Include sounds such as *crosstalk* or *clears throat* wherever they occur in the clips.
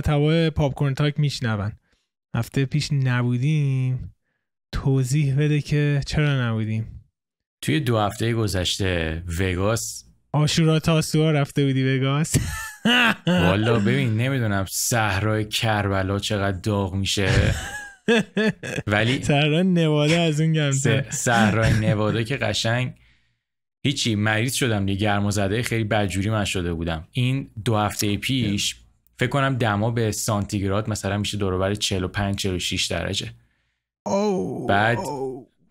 مخاطبای پاپکورن تاک میشنون هفته پیش نبودیم توضیح بده که چرا نبودیم توی دو هفته گذشته وگاس آشورا سوار رفته بودی وگاس *laughs* والا ببین نمیدونم صحرای کربلا چقدر داغ میشه *laughs* ولی صحرای نواده از اون گمزه صحرای نواده که قشنگ هیچی مریض شدم دیگه گرم زده خیلی بدجوری من شده بودم این دو هفته پیش فکر کنم دما به سانتیگراد مثلا میشه دوروبر 45 46 درجه بعد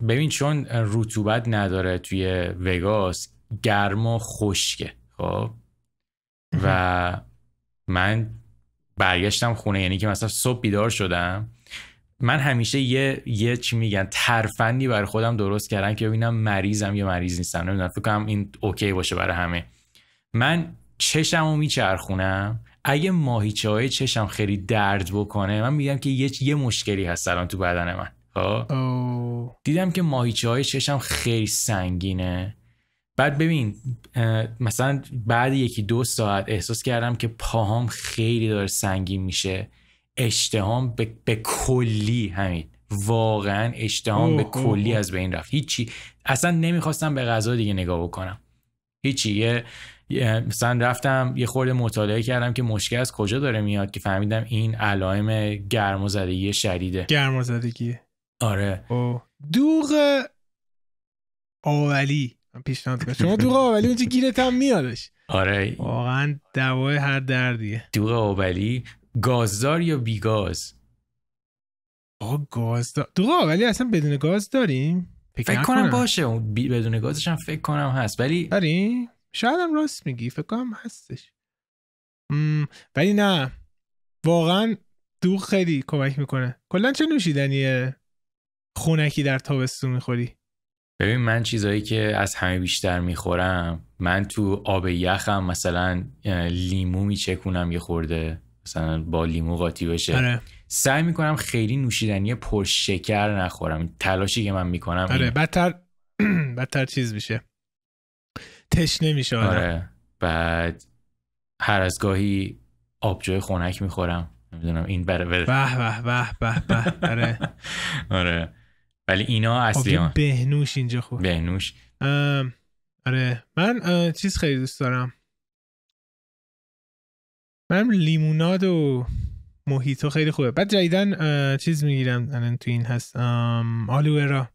ببین چون رطوبت نداره توی وگاس گرم و خشکه خب و من برگشتم خونه یعنی که مثلا صبح بیدار شدم من همیشه یه یه چی میگن ترفندی برای خودم درست کردم که ببینم مریضم یا مریض نیستم نمیدونم فکر کنم این اوکی باشه برای همه من چشمو میچرخونم اگه ماهیچه های چشم خیلی درد بکنه من میگم که یه, یه مشکلی هست الان تو بدن من خب؟ دیدم که ماهیچه های چشم خیلی سنگینه بعد ببین مثلا بعد یکی دو ساعت احساس کردم که پاهام خیلی داره سنگین میشه اشتهام به, کلی همین واقعا اشتهام به کلی از بین رفت هیچی اصلا نمیخواستم به غذا دیگه نگاه بکنم هیچی یه مثلا رفتم یه خورده مطالعه کردم که مشکل از کجا داره میاد که فهمیدم این علائم گرمازدگی شدیده گرمازدگی آره او. خب. دوغ اولی من پیشنهاد شما دوغ اولی اونجا گیرت هم میادش آره واقعا دوای هر دردیه دوغ اولی گازدار یا بیگاز آه گازدار دوغ اولی اصلا بدون گاز داریم فکر, کنم باشه بدون گازش هم فکر کنم هست ولی شاید هم راست میگی فکر کنم هستش ولی نه واقعا دوغ خیلی کمک میکنه کلا چه نوشیدنی خونکی در تابستون میخوری ببین من چیزهایی که از همه بیشتر میخورم من تو آب یخم مثلا لیمو میچکونم یه خورده مثلا با لیمو قاطی بشه آره. سعی میکنم خیلی نوشیدنی پر شکر نخورم تلاشی که من میکنم آره بدتر *clears throat* بدتر چیز میشه تشنه میشه آره بعد هر از گاهی آبجوی خنک میخورم نمیدونم این بره به به به به به آره *laughs* آره ولی اینا خب، اصلی بهنوش اینجا خوب بهنوش آره من چیز خیلی دوست دارم من لیموناد و محیطو خیلی خوبه بعد جدیدن چیز میگیرم الان تو این هست آلوورا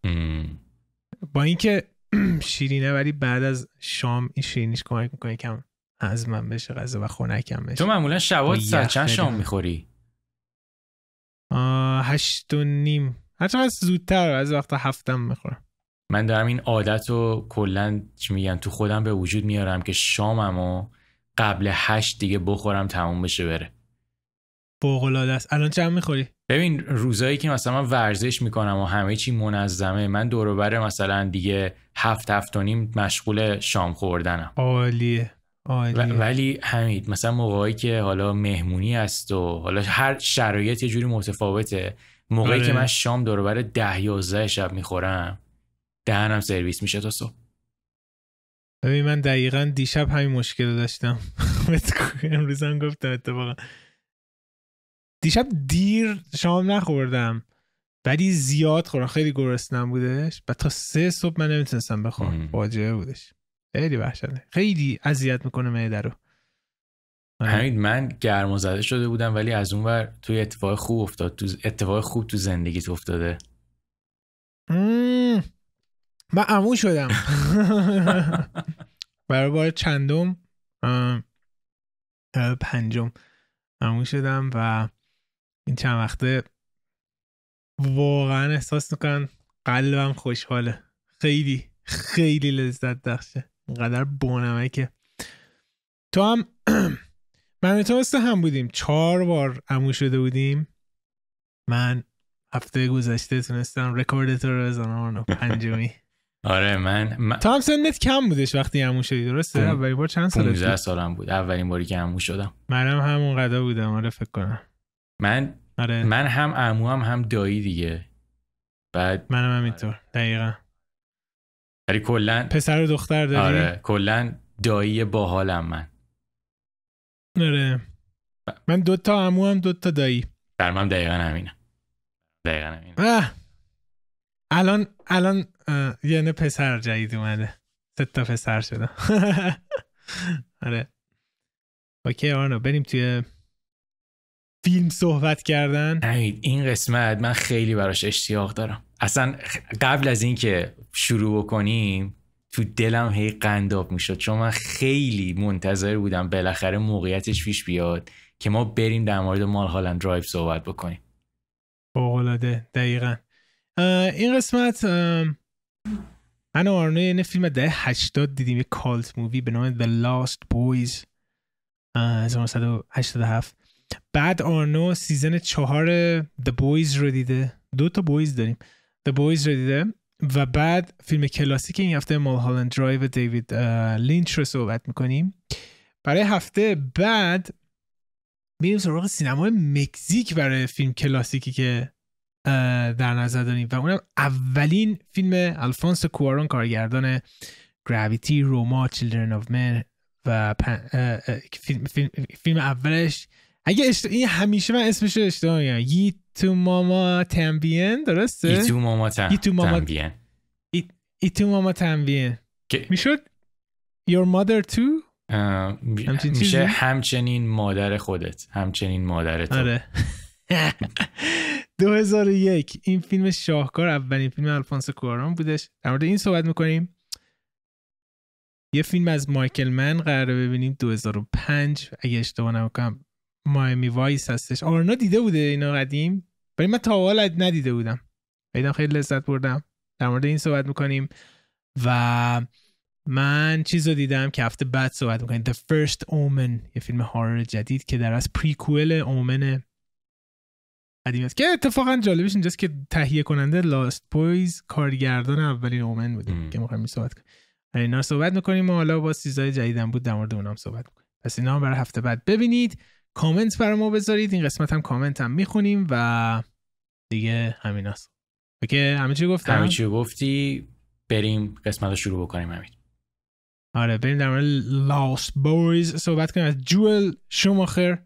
با اینکه *clears throat* شیرینه ولی بعد از شام این شیرینیش کمک میکنه کم از من بشه غذا و خونکم بشه تو معمولا شبات ساعت چند شام میخوری هشت و نیم حتی از زودتر از وقت هفتم میخورم من دارم این عادت رو کلا چی میگن تو خودم به وجود میارم که شامم و قبل هشت دیگه بخورم تموم بشه بره فوق العاده است الان چند میخوری ببین روزایی که مثلا من ورزش میکنم و همه چی منظمه من دوروبر مثلا دیگه هفت هفت و نیم مشغول شام خوردنم عالیه آلیه. ولی حمید مثلا موقعی که حالا مهمونی است و حالا هر شرایط یه جوری متفاوته موقعی که آره. من شام دوروبر ده یازده شب میخورم دهنم سرویس میشه تا صبح ببین من دقیقا دیشب همین مشکل داشتم *laughs* امروز هم گفتم اتفاقا دیشب دیر شام نخوردم ولی زیاد خورم خیلی گرسنم بودش و تا سه صبح من نمیتونستم بخورم فاجعه بودش خیلی وحشتناک خیلی اذیت میکنه معده رو آره. همین من گرم زده شده بودم ولی از اون توی اتفاق خوب افتاد تو اتفاق خوب تو زندگیت افتاده من امو شدم *laughs* برای بار چندم پنجم امو شدم و این چند وقته واقعا احساس میکنم قلبم خوشحاله خیلی خیلی لذت بخشه اینقدر بانمکه که تو هم *clears throat* من تو مثل هم بودیم چهار بار امو شده بودیم من هفته گذشته تونستم رکوردت رو بزنم پنجمی *laughs* آره من, تو هم سنت کم بودش وقتی عمو شدی درسته اولین بار چند سالت سالم بود اولین باری که عمو شدم منم همون قدا بودم آره فکر کنم من آره. من هم عمو هم, هم دایی دیگه بعد منم همینطور دقیقا آره پسر و دختر داری آره دایی باحالم من آره من دوتا عمو هم دوتا دایی من دقیقا همینه دقیقا همینه آه. الان الان یعنی پسر جدید اومده سه تا پسر شدم *laughs* آره اوکی آرنو بریم توی فیلم صحبت کردن نمید این قسمت من خیلی براش اشتیاق دارم اصلا قبل از اینکه شروع بکنیم تو دلم هی قنداب میشد چون من خیلی منتظر بودم بالاخره موقعیتش پیش بیاد که ما بریم در مورد مال هالند درایو صحبت بکنیم فوقالعاده دقیقا این قسمت من آرنو یعنی فیلم ده هشتاد دیدیم یه کالت مووی به نام The Last Boys از 1987 بعد آرنو سیزن چهار The Boys رو دیده دو تا بویز داریم The Boys رو دیده و بعد فیلم کلاسیک این هفته رای درایو دیوید لینچ رو صحبت میکنیم برای هفته بعد میریم سراغ سینمای مکزیک برای فیلم کلاسیکی که در نظر داریم و اونم اولین فیلم الفانس کوارون کارگردان گراویتی روما چیلدرن آف من و فیلم اولش اگه اشت... این همیشه من اسمش اشتباه میگم یی تو ماما تنبین درسته یی تو ماما تن... یی تو ماما تنبین یی... تو ماما که... میشد your mother too آه... میشه همچنین مادر خودت همچنین مادر تو آره 2001 *laughs* این فیلم شاهکار اولین فیلم الفانسو کوارون بودش در مورد این صحبت میکنیم یه فیلم از مایکل من قراره ببینیم 2005 اگه اشتباه نکنم مایمی وایس هستش آرنا دیده بوده اینا قدیم ولی من تا حالا ندیده بودم پیدا خیلی لذت بردم در مورد این صحبت میکنیم و من چیز رو دیدم که هفته بعد صحبت میکنیم The First Omen یه فیلم هارر جدید که در از پریکویل اومن قدیم است که اتفاقا جالبش اینجاست که تهیه کننده لاست Boys کارگردان اولین اومن بوده که که میخوایم صحبت کنیم اینا صحبت میکنیم و حالا با چیزای جدیدم بود در مورد اونام صحبت میکنیم پس اینا هم برای هفته بعد ببینید کامنت برای ما بذارید این قسمت هم کامنت هم میخونیم و دیگه همین است اوکی همه چی گفتم همه چی گفتی بریم قسمت رو شروع بکنیم همین آره بریم در مورد لاس بویز صحبت کنیم از جوئل شوماخر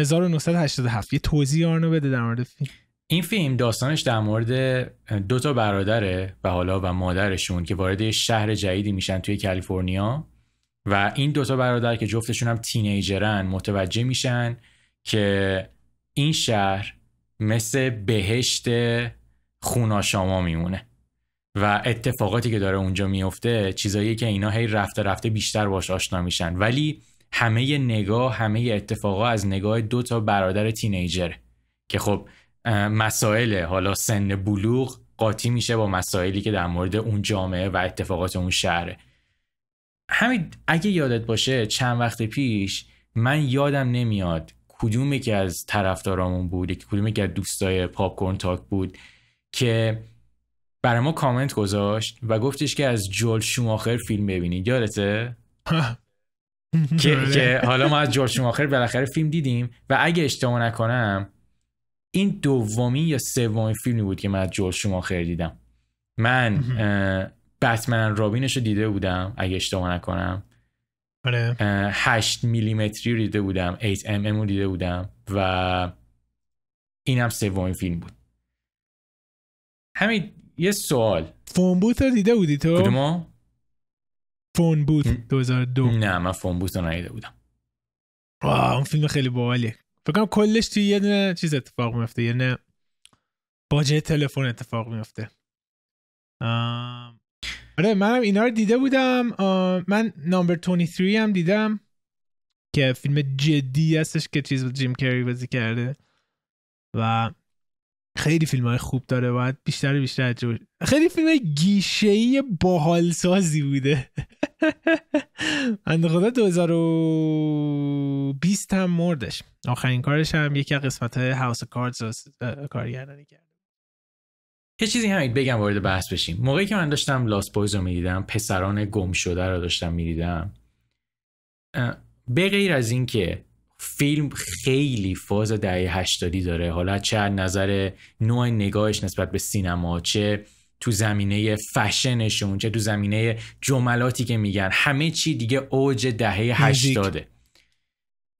1987 یه توضیح آرنو بده در مورد فیلم این فیلم داستانش در مورد دو تا برادره و حالا و مادرشون که وارد شهر جدیدی میشن توی کالیفرنیا و این دوتا برادر که جفتشون هم تینیجرن متوجه میشن که این شهر مثل بهشت خوناشاما میمونه و اتفاقاتی که داره اونجا میفته چیزایی که اینا هی رفته رفته بیشتر باش آشنا میشن ولی همه نگاه همه اتفاقا از نگاه دو تا برادر تینیجر که خب مسائل حالا سن بلوغ قاطی میشه با مسائلی که در مورد اون جامعه و اتفاقات اون شهره همین اگه یادت باشه چند وقت پیش من یادم نمیاد کدوم یکی از طرفدارامون بود یکی کدوم یکی از دوستای پاپکورن تاک بود که برای ما کامنت گذاشت و گفتش که از جول شوماخر فیلم ببینید یادته *laughs* بله. که حالا ما از جول شوماخر بالاخره فیلم دیدیم و اگه اشتباه نکنم این دومی یا سومین فیلمی بود که من از جول شوماخر دیدم من بتمن رابینش رو دیده بودم اگه اشتباه نکنم آره 8 میلیمتری رو دیده بودم 8 mm رو دیده بودم و اینم سومین فیلم بود همین یه سوال فون بوت رو دیده بودی تو کدومو فون بوت 2002 نه من فون بوت رو ندیده بودم آه اون فیلم خیلی باحالیه فکر کنم کلش توی یه دونه چیز اتفاق میفته یه نه باجه تلفن اتفاق میفته آره منم اینا رو دیده بودم من نامبر 23 هم دیدم که فیلم جدی هستش که چیز جیم کری بازی کرده و خیلی فیلم های خوب داره باید بیشتر بیشتر جو... خیلی فیلم گیشه ای باحال سازی بوده *laughs* من خدا 2020 هم مردش آخرین کارش هم یکی از قسمت های هاوس کاردز رو کارگردانی کرد یه چیزی همین بگم وارد بحث بشیم موقعی که من داشتم لاست بویز رو میدیدم پسران گم شده رو داشتم میدیدم به غیر از اینکه فیلم خیلی فاز دهه هشتادی داره حالا چه نظر نوع نگاهش نسبت به سینما چه تو زمینه فشنشون چه تو زمینه جملاتی که میگن همه چی دیگه اوج دهه هشتاده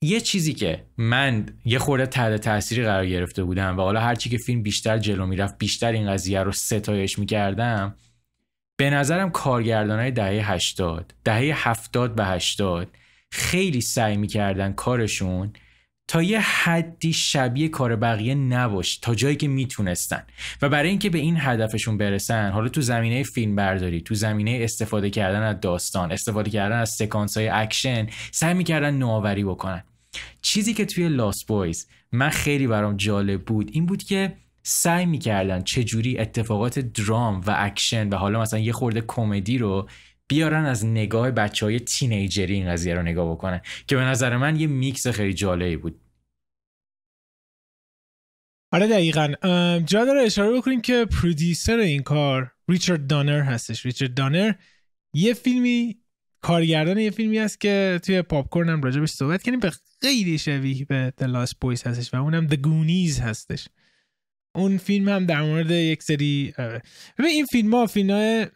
یه چیزی که من یه خورده تحت تاثیری قرار گرفته بودم و حالا هرچی که فیلم بیشتر جلو میرفت بیشتر این قضیه رو ستایش میکردم به نظرم کارگردان های دهه 80 دهه 70 و 80 خیلی سعی میکردن کارشون تا یه حدی شبیه کار بقیه نباشه تا جایی که میتونستن و برای اینکه به این هدفشون برسن حالا تو زمینه فیلم برداری تو زمینه استفاده کردن از داستان استفاده کردن از سکانس های اکشن سعی میکردن نوآوری بکنن چیزی که توی لاست بویز من خیلی برام جالب بود این بود که سعی میکردن چجوری اتفاقات درام و اکشن و حالا مثلا یه خورده کمدی رو بیارن از نگاه بچه های تینیجری این قضیه رو نگاه بکنن که به نظر من یه میکس خیلی جالبی بود آره دقیقا جا داره اشاره بکنیم که پرودیسر این کار ریچارد دانر هستش ریچارد دانر یه فیلمی کارگردان یه فیلمی هست که توی پاپکورن هم راجبش صحبت کردیم به خیلی شبیه به The Last Boys هستش و اونم The Goonies هستش اون فیلم هم در مورد یک سری آره. ببین این فیلم ها فیلم های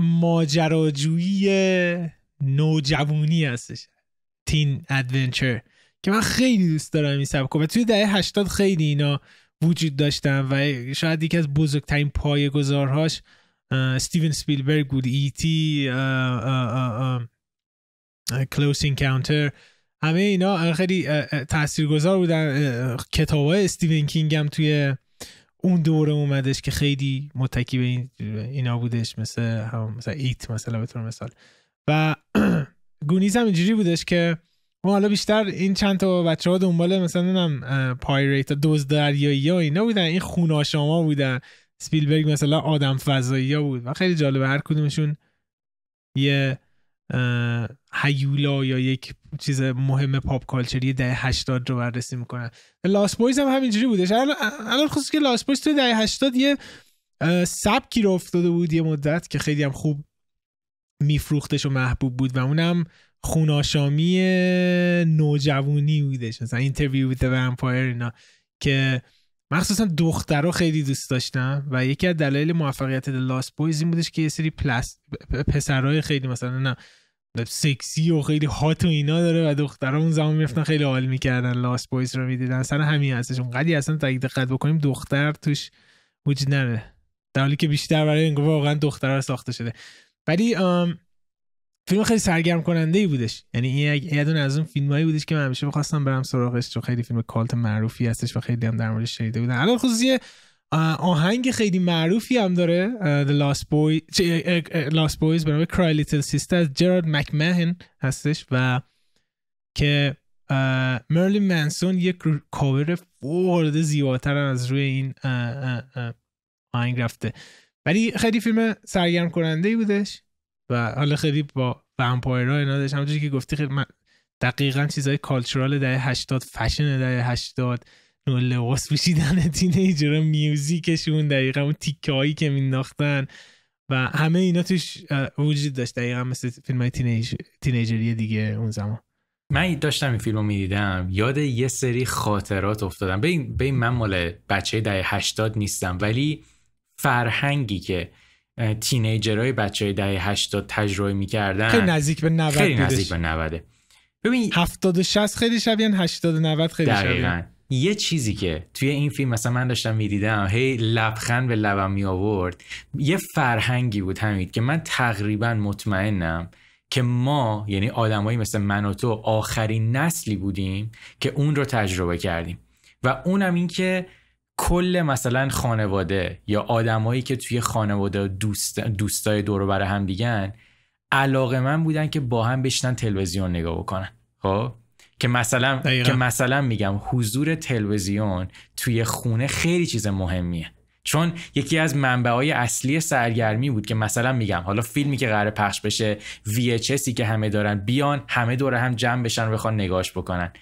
ماجراجویی نوجوانی هستش تین ادونچر که من خیلی دوست دارم این سبکو و توی دهه هشتاد خیلی اینا وجود داشتن و شاید یکی از بزرگترین گذارهاش ستیون سپیلبرگ بود ایتی کلوس اینکاونتر همه اینا خیلی تاثیرگذار بودن کتاب های استیون کینگ هم توی اون دوره اومدش که خیلی متکی به اینا بودش مثل هم ایت مثلا به طور مثال و *clears throat* گونیز هم اینجوری بودش که ما حالا بیشتر این چند تا بچه ها دنبال مثلا نم پایریت دوز دریایی یا، اینا بودن این خوناشاما بودن سپیلبرگ مثلا آدم فضایی ها بود و خیلی جالبه هر کدومشون یه هیولا یا یک چیز مهم پاپ کالچری دهه 80 رو بررسی میکنن لاست بویز هم همینجوری بودش الان خصوص که لاست بویز تو دهه 80 یه سبکی رو افتاده بود یه مدت که خیلی هم خوب میفروختش و محبوب بود و اونم خوناشامی نوجوانی بودش مثلا اینترویو ویت امپایر اینا که مخصوصا دختر خیلی دوست داشتم و یکی از دلایل موفقیت لاست بویز این بودش که یه سری پلاس پسرهای خیلی مثلا نه سکسی و خیلی هات و اینا داره و دخترها اون زمان میفتن خیلی حال میکردن لاست بویز رو میدیدن سر همین هستش اونقدی اصلا تا دقت بکنیم دختر توش وجود نره در حالی که بیشتر برای واقعا دخترها ساخته شده ولی فیلم خیلی سرگرم کننده ای بودش یعنی این یه دونه از اون فیلمایی بودش که من همیشه می‌خواستم برم سراغش چون خیلی فیلم کالت معروفی هستش و خیلی هم در موردش شنیده بودن الان خصوصی آهنگ خیلی معروفی هم داره The Last Boy Last Boys برای Cry Little Sister جرارد مکمهن هستش و که مرلین منسون یک کاور فورد زیباتر از روی این آهنگ رفته ولی خیلی فیلم سرگرم کننده ای بودش و حالا خیلی با ومپایرها اینا داشت همونجوری که گفتی خیلی من دقیقا چیزهای کالچورال دهه 80 فشن دهه 80 نوع لباس پوشیدن تینیجر *laughs* میوزیکشون دقیقا اون تیکه هایی که مینداختن و همه اینا توش وجود داشت دقیقا مثل فیلم های تینیجری دیگه اون زمان من داشتم این فیلم رو میدیدم یاد یه سری خاطرات افتادم به من مال بچه دهه 80 نیستم ولی فرهنگی که تینیجرهای بچهای دهه 80 تجربه میکردن خیلی نزدیک به 90 خیلی نزدیک به 90 ببین 70 و 60 خیلی شبیه 80 و 90 خیلی شبیه یه چیزی که توی این فیلم مثلا من داشتم میدیدم هی لبخند به لبم می آورد یه فرهنگی بود همین که من تقریبا مطمئنم که ما یعنی آدمایی مثل من و تو آخرین نسلی بودیم که اون رو تجربه کردیم و اونم این که کل مثلا خانواده یا آدمایی که توی خانواده دوست دوستای دور بر هم دیگن علاقه من بودن که با هم بشنن تلویزیون نگاه بکنن خب که مثلا که مثلا میگم حضور تلویزیون توی خونه خیلی چیز مهمیه چون یکی از های اصلی سرگرمی بود که مثلا میگم حالا فیلمی که قرار پخش بشه VHSی که همه دارن بیان همه دور هم جمع بشن و بخوان نگاش بکنن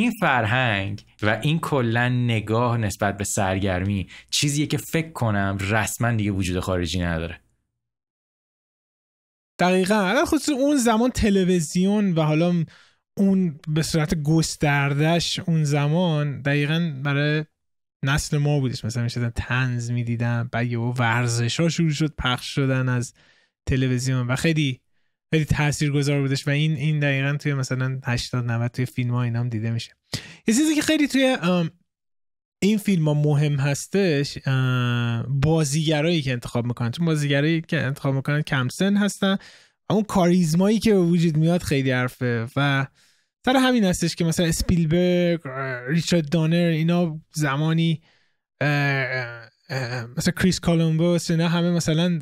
این فرهنگ و این کلا نگاه نسبت به سرگرمی چیزیه که فکر کنم رسما دیگه وجود خارجی نداره دقیقا الان خصوص اون زمان تلویزیون و حالا اون به صورت گستردش اون زمان دقیقا برای نسل ما بودش مثلا شدن تنز میدیدم دیدن و ورزش ها شروع شد پخش شدن از تلویزیون و خیلی خیلی تاثیرگذار بودش و این این دقیقا توی مثلا 80 90 توی فیلم ها دیده میشه یه چیزی که خیلی توی این فیلم ها مهم هستش بازیگرایی که انتخاب میکنن چون بازیگرایی که انتخاب میکنن کم سن هستن اون کاریزمایی که به وجود میاد خیلی حرفه و سر همین هستش که مثلا اسپیلبرگ ریچارد دانر اینا زمانی مثلا کریس کالومبوس اینا همه مثلا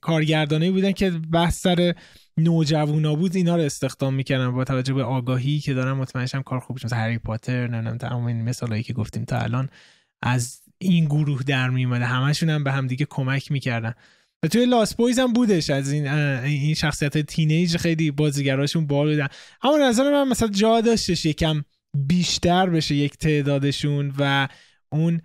کارگردانه بودن که بحث سر نوجوانا بود اینا رو استخدام میکردن با توجه به آگاهی که دارن مطمئنشم کار خوب مثل هری پاتر نمیدونم تمام این مثالایی که گفتیم تا الان از این گروه در میومده همشون هم به همدیگه کمک میکردن و توی لاس بویز هم بودش از این این شخصیت تینیج خیلی بازیگراشون بار بودن اما نظر من مثلا جا داشتش یکم بیشتر بشه یک تعدادشون و اون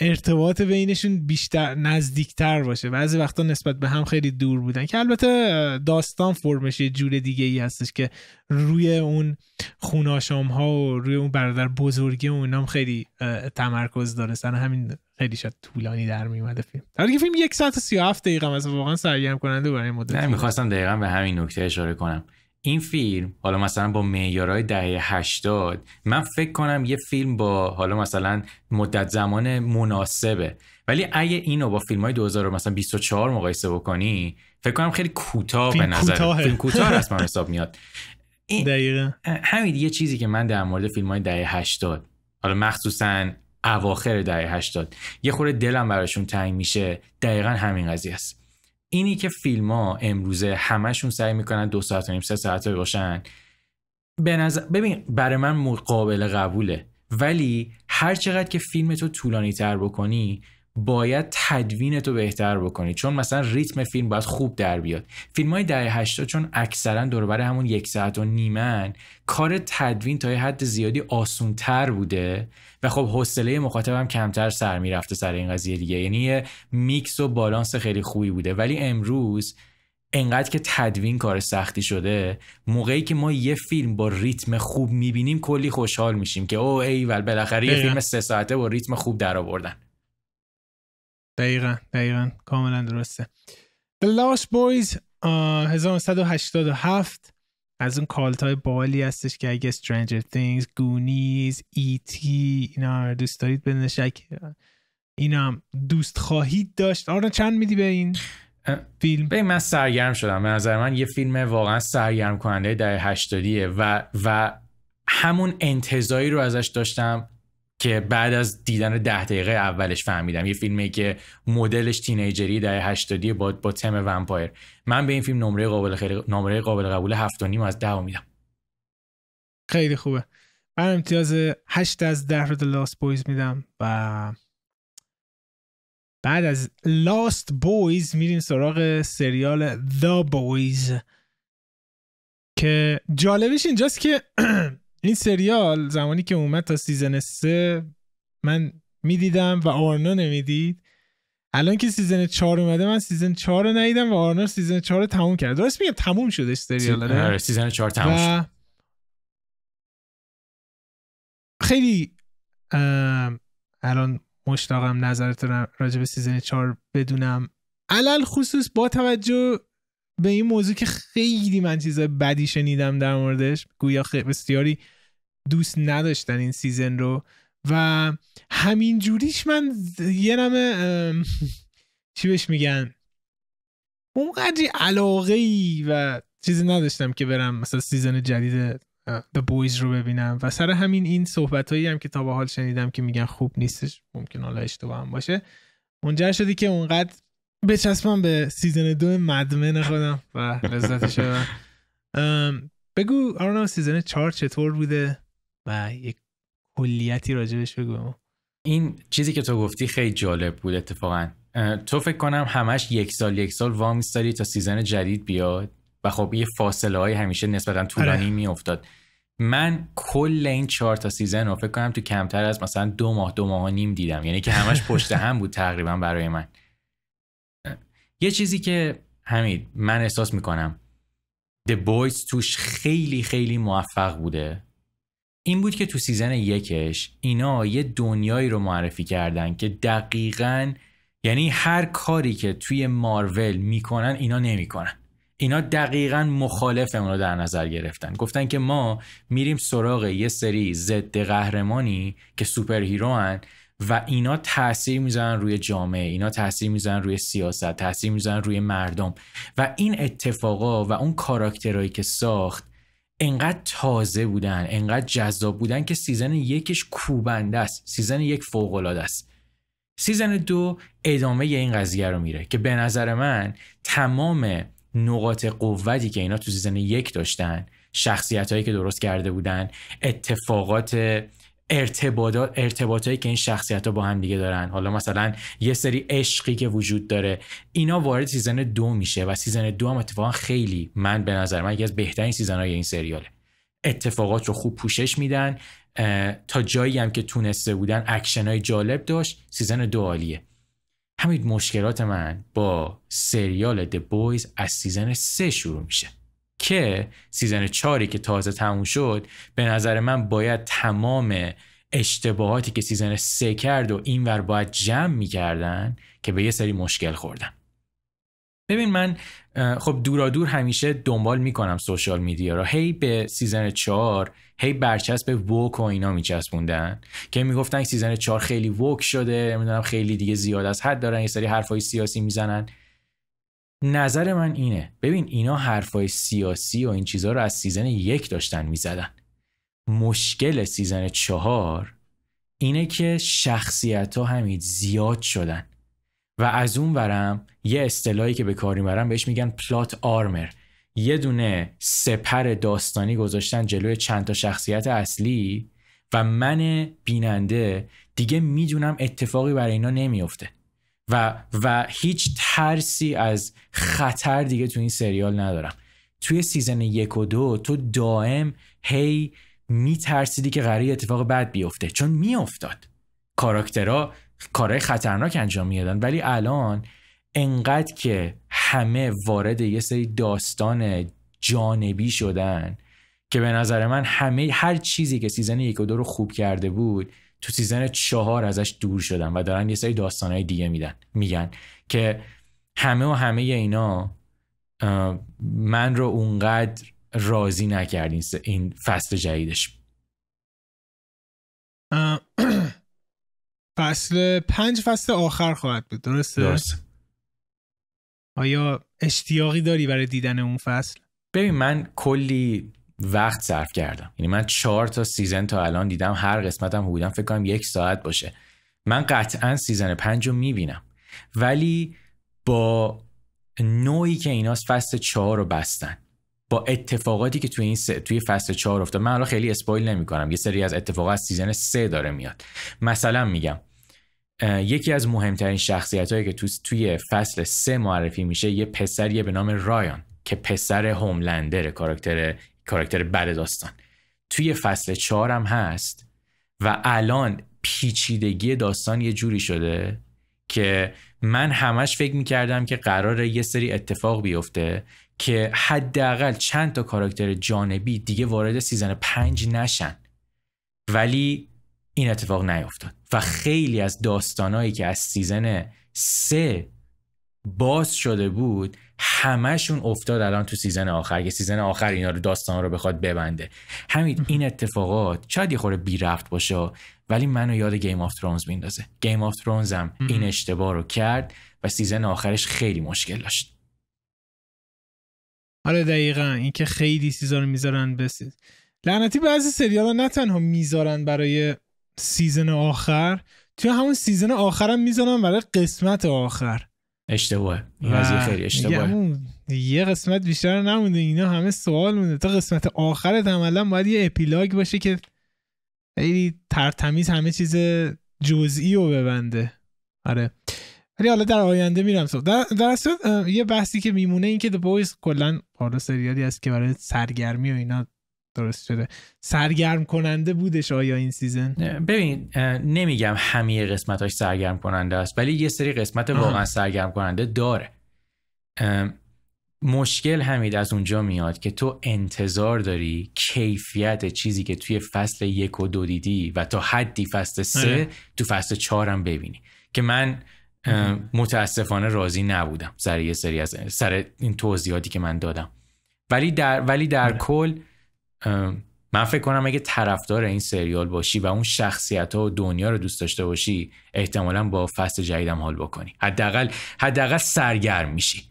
ارتباط بینشون بیشتر نزدیکتر باشه بعضی وقتا نسبت به هم خیلی دور بودن که البته داستان فرمش یه جور دیگه ای هستش که روی اون خوناشام ها و روی اون برادر بزرگی و اونام خیلی تمرکز داره سن همین خیلی شاید طولانی در میومده فیلم در فیلم یک ساعت و سی دقیقه هم واقعا سرگرم کننده برای مدت نه میخواستم دقیقا به همین نکته اشاره کنم این فیلم حالا مثلا با معیارهای دهه 80 من فکر کنم یه فیلم با حالا مثلا مدت زمان مناسبه ولی اگه اینو با فیلم های 2000 مثلا 24 مقایسه بکنی فکر کنم خیلی کوتاه به نظر فیلم کوتاه من *laughs* حساب میاد دقیقه همین یه چیزی که من در مورد فیلم های دهه 80 حالا مخصوصا اواخر دهه 80 یه خورده دلم براشون تنگ میشه دقیقا همین قضیه است اینی که فیلم ها امروزه همشون سعی میکنن دو ساعت و نیم سه ساعت باشن به ببین برای من مقابل قبوله ولی هر چقدر که فیلم تو طولانی تر بکنی باید تدوین تو بهتر بکنی چون مثلا ریتم فیلم باید خوب در بیاد فیلم های دهه 80 چون اکثرا دوربر همون یک ساعت و نیمن کار تدوین تا یه حد زیادی آسون تر بوده و خب حوصله هم کمتر سر میرفته سر این قضیه دیگه یعنی یه میکس و بالانس خیلی خوبی بوده ولی امروز انقدر که تدوین کار سختی شده موقعی که ما یه فیلم با ریتم خوب میبینیم کلی خوشحال میشیم که او ای بالاخره یه فیلم سه ساعته با ریتم خوب درآوردن دقیقا دقیقا کاملا درسته The Lost Boys 1987 از اون کالت های بالی هستش که اگه Stranger Things Goonies E.T. اینا دوست دارید به نشک اینم دوست خواهید داشت آره چند میدی به این فیلم به من سرگرم شدم به نظر من یه فیلم واقعا سرگرم کننده در هشتادیه و و همون انتظایی رو ازش داشتم که بعد از دیدن ده دقیقه اولش فهمیدم یه فیلمی که مدلش تینیجری در هشتادی با با تم ومپایر من به این فیلم نمره قابل خیلی نمره قابل قبول نیم از ده میدم خیلی خوبه من امتیاز هشت از ده رو لاست بویز میدم و بعد از لاست بویز میریم سراغ سریال The Boys که جالبش اینجاست که *clears throat* این سریال زمانی که اومد تا سیزن 3 من میدیدم و آرنا نمیدید الان که سیزن 4 اومده من سیزن 4 رو ندیدم و آرنا سیزن 4 رو تموم کرد درست میگم تموم شده سریال نه آره؟ آره، سیزن 4 تموم و... شد خیلی الان مشتاقم نظرت راجع به سیزن 4 بدونم علل خصوص با توجه به این موضوع که خیلی من چیزای بدی شنیدم در موردش گویا بسیاری دوست نداشتن این سیزن رو و همین جوریش من یه نمه *laughs* چی بهش میگن اونقدری علاقه ای و چیزی نداشتم که برم مثلا سیزن جدید The Boys رو ببینم و سر همین این صحبت هایی هم که تا به حال شنیدم که میگن خوب نیستش ممکن حالا اشتباه هم باشه اونجا شدی که اونقدر بچسبم به سیزن دو مدمن خودم و لذتش بگو آرنام سیزن چهار چطور بوده و یک کلیتی راجبش بگو این چیزی که تو گفتی خیلی جالب بود اتفاقا تو فکر کنم همش یک سال یک سال وامیستاری تا سیزن جدید بیاد و خب یه فاصله های همیشه نسبتا طولانی می آره. میافتاد من کل این چهار تا سیزن رو فکر کنم تو کمتر از مثلا دو ماه دو ماه نیم دیدم یعنی که همش پشت هم بود تقریبا برای من یه چیزی که همین من احساس میکنم The Boys توش خیلی خیلی موفق بوده این بود که تو سیزن یکش اینا یه دنیایی رو معرفی کردن که دقیقا یعنی هر کاری که توی مارول میکنن اینا نمیکنن اینا دقیقا مخالف اون رو در نظر گرفتن گفتن که ما میریم سراغ یه سری ضد قهرمانی که سوپر هیرو هن و اینا تاثیر میذارن روی جامعه اینا تاثیر میذارن روی سیاست تاثیر میذارن روی مردم و این اتفاقا و اون کاراکترهایی که ساخت انقدر تازه بودن انقدر جذاب بودن که سیزن یکش کوبنده است سیزن یک فوق است سیزن دو ادامه ی این قضیه رو میره که به نظر من تمام نقاط قوتی که اینا تو سیزن یک داشتن شخصیت هایی که درست کرده بودن اتفاقات ارتباطات ارتباطایی که این شخصیت ها با هم دیگه دارن حالا مثلا یه سری عشقی که وجود داره اینا وارد سیزن دو میشه و سیزن دو هم اتفاقا خیلی من به نظر من یکی از بهترین سیزن های این سریاله اتفاقات رو خوب پوشش میدن تا جایی هم که تونسته بودن اکشن های جالب داشت سیزن دو عالیه همین مشکلات من با سریال The Boys از سیزن سه شروع میشه که سیزن چاری که تازه تموم شد به نظر من باید تمام اشتباهاتی که سیزن سه کرد و اینور باید جمع میکردن که به یه سری مشکل خوردن ببین من خب دورا دور همیشه دنبال میکنم سوشال میدیا را هی به سیزن چهار هی برچسب ووک و اینا چسبوندن که میگفتن سیزن چهار خیلی ووک شده نمیدونم خیلی دیگه زیاد از حد دارن یه سری حرفای سیاسی میزنن نظر من اینه ببین اینا حرفای سیاسی و این چیزها رو از سیزن یک داشتن میزدن مشکل سیزن چهار اینه که شخصیت ها همین زیاد شدن و از اون ورم یه اصطلاحی که به کار میبرم بهش میگن پلات آرمر یه دونه سپر داستانی گذاشتن جلوی چند تا شخصیت اصلی و من بیننده دیگه میدونم اتفاقی برای اینا نمیفته و و هیچ ترسی از خطر دیگه تو این سریال ندارم توی سیزن یک و دو تو دائم هی میترسیدی که قراره اتفاق بد بیفته چون میافتاد کاراکترها کارهای خطرناک انجام میدادن ولی الان انقدر که همه وارد یه سری داستان جانبی شدن که به نظر من همه هر چیزی که سیزن یک و دو رو خوب کرده بود تو سیزن چهار ازش دور شدن و دارن یه سری داستانهای دیگه میدن میگن که همه و همه اینا من رو اونقدر راضی نکرد این فصل جدیدش *clears throat* فصل پنج فصل آخر خواهد بود درسته؟ درست آیا اشتیاقی داری برای دیدن اون فصل؟ ببین من کلی وقت صرف کردم یعنی من چهار تا سیزن تا الان دیدم هر قسمتم حدودا فکر کنم یک ساعت باشه من قطعا سیزن پنج رو میبینم ولی با نوعی که اینا فصل چهار رو بستن با اتفاقاتی که توی این توی فصل 4 افتاد من الان خیلی اسپایل کنم یه سری از اتفاقات سیزن 3 داره میاد مثلا میگم یکی از مهمترین شخصیت هایی که تو... توی فصل 3 معرفی میشه یه پسریه به نام رایان که پسر هوملندر کاراکتر کاراکتر بد داستان توی فصل چهارم هست و الان پیچیدگی داستان یه جوری شده که من همش فکر میکردم که قرار یه سری اتفاق بیفته که حداقل چند تا کاراکتر جانبی دیگه وارد سیزن پنج نشن ولی این اتفاق نیفتاد و خیلی از داستانهایی که از سیزن سه باز شده بود همشون افتاد الان تو سیزن آخر که سیزن آخر اینا رو داستان رو بخواد ببنده همین این اتفاقات شاید یه خورده بی رفت باشه ولی منو یاد گیم آف ترونز میندازه گیم آف ترونز هم این اشتباه رو کرد و سیزن آخرش خیلی مشکل داشت آره دقیقا که خیلی سیزن رو میذارن بسید لعنتی بعضی سریال ها نه تنها میذارن برای سیزن آخر توی همون سیزن آخرم میذارن برای قسمت آخر اشتباهه این خیلی یه قسمت بیشتر نمونده اینا همه سوال مونده تا قسمت آخرت عملا باید یه اپیلاگ باشه که خیلی ترتمیز همه چیز جزئی رو ببنده آره ولی حالا در آینده میرم سو در, در اصل یه بحثی که میمونه این که The Boys کلا سریالی است که برای سرگرمی و اینا شده سرگرم کننده بودش آیا این سیزن ببین نمیگم همه قسمتاش سرگرم کننده است ولی یه سری قسمت واقعا سرگرم کننده داره مشکل همید از اونجا میاد که تو انتظار داری کیفیت چیزی که توی فصل یک و دو دیدی و تا حدی فصل سه آره. تو فصل چهارم ببینی که من متاسفانه راضی نبودم سر یه سری از سر این توضیحاتی که من دادم ولی در ولی در آره. کل من فکر کنم اگه طرفدار این سریال باشی و اون شخصیت ها و دنیا رو دوست داشته باشی احتمالا با فصل جدیدم حال بکنی حداقل حداقل سرگرم میشی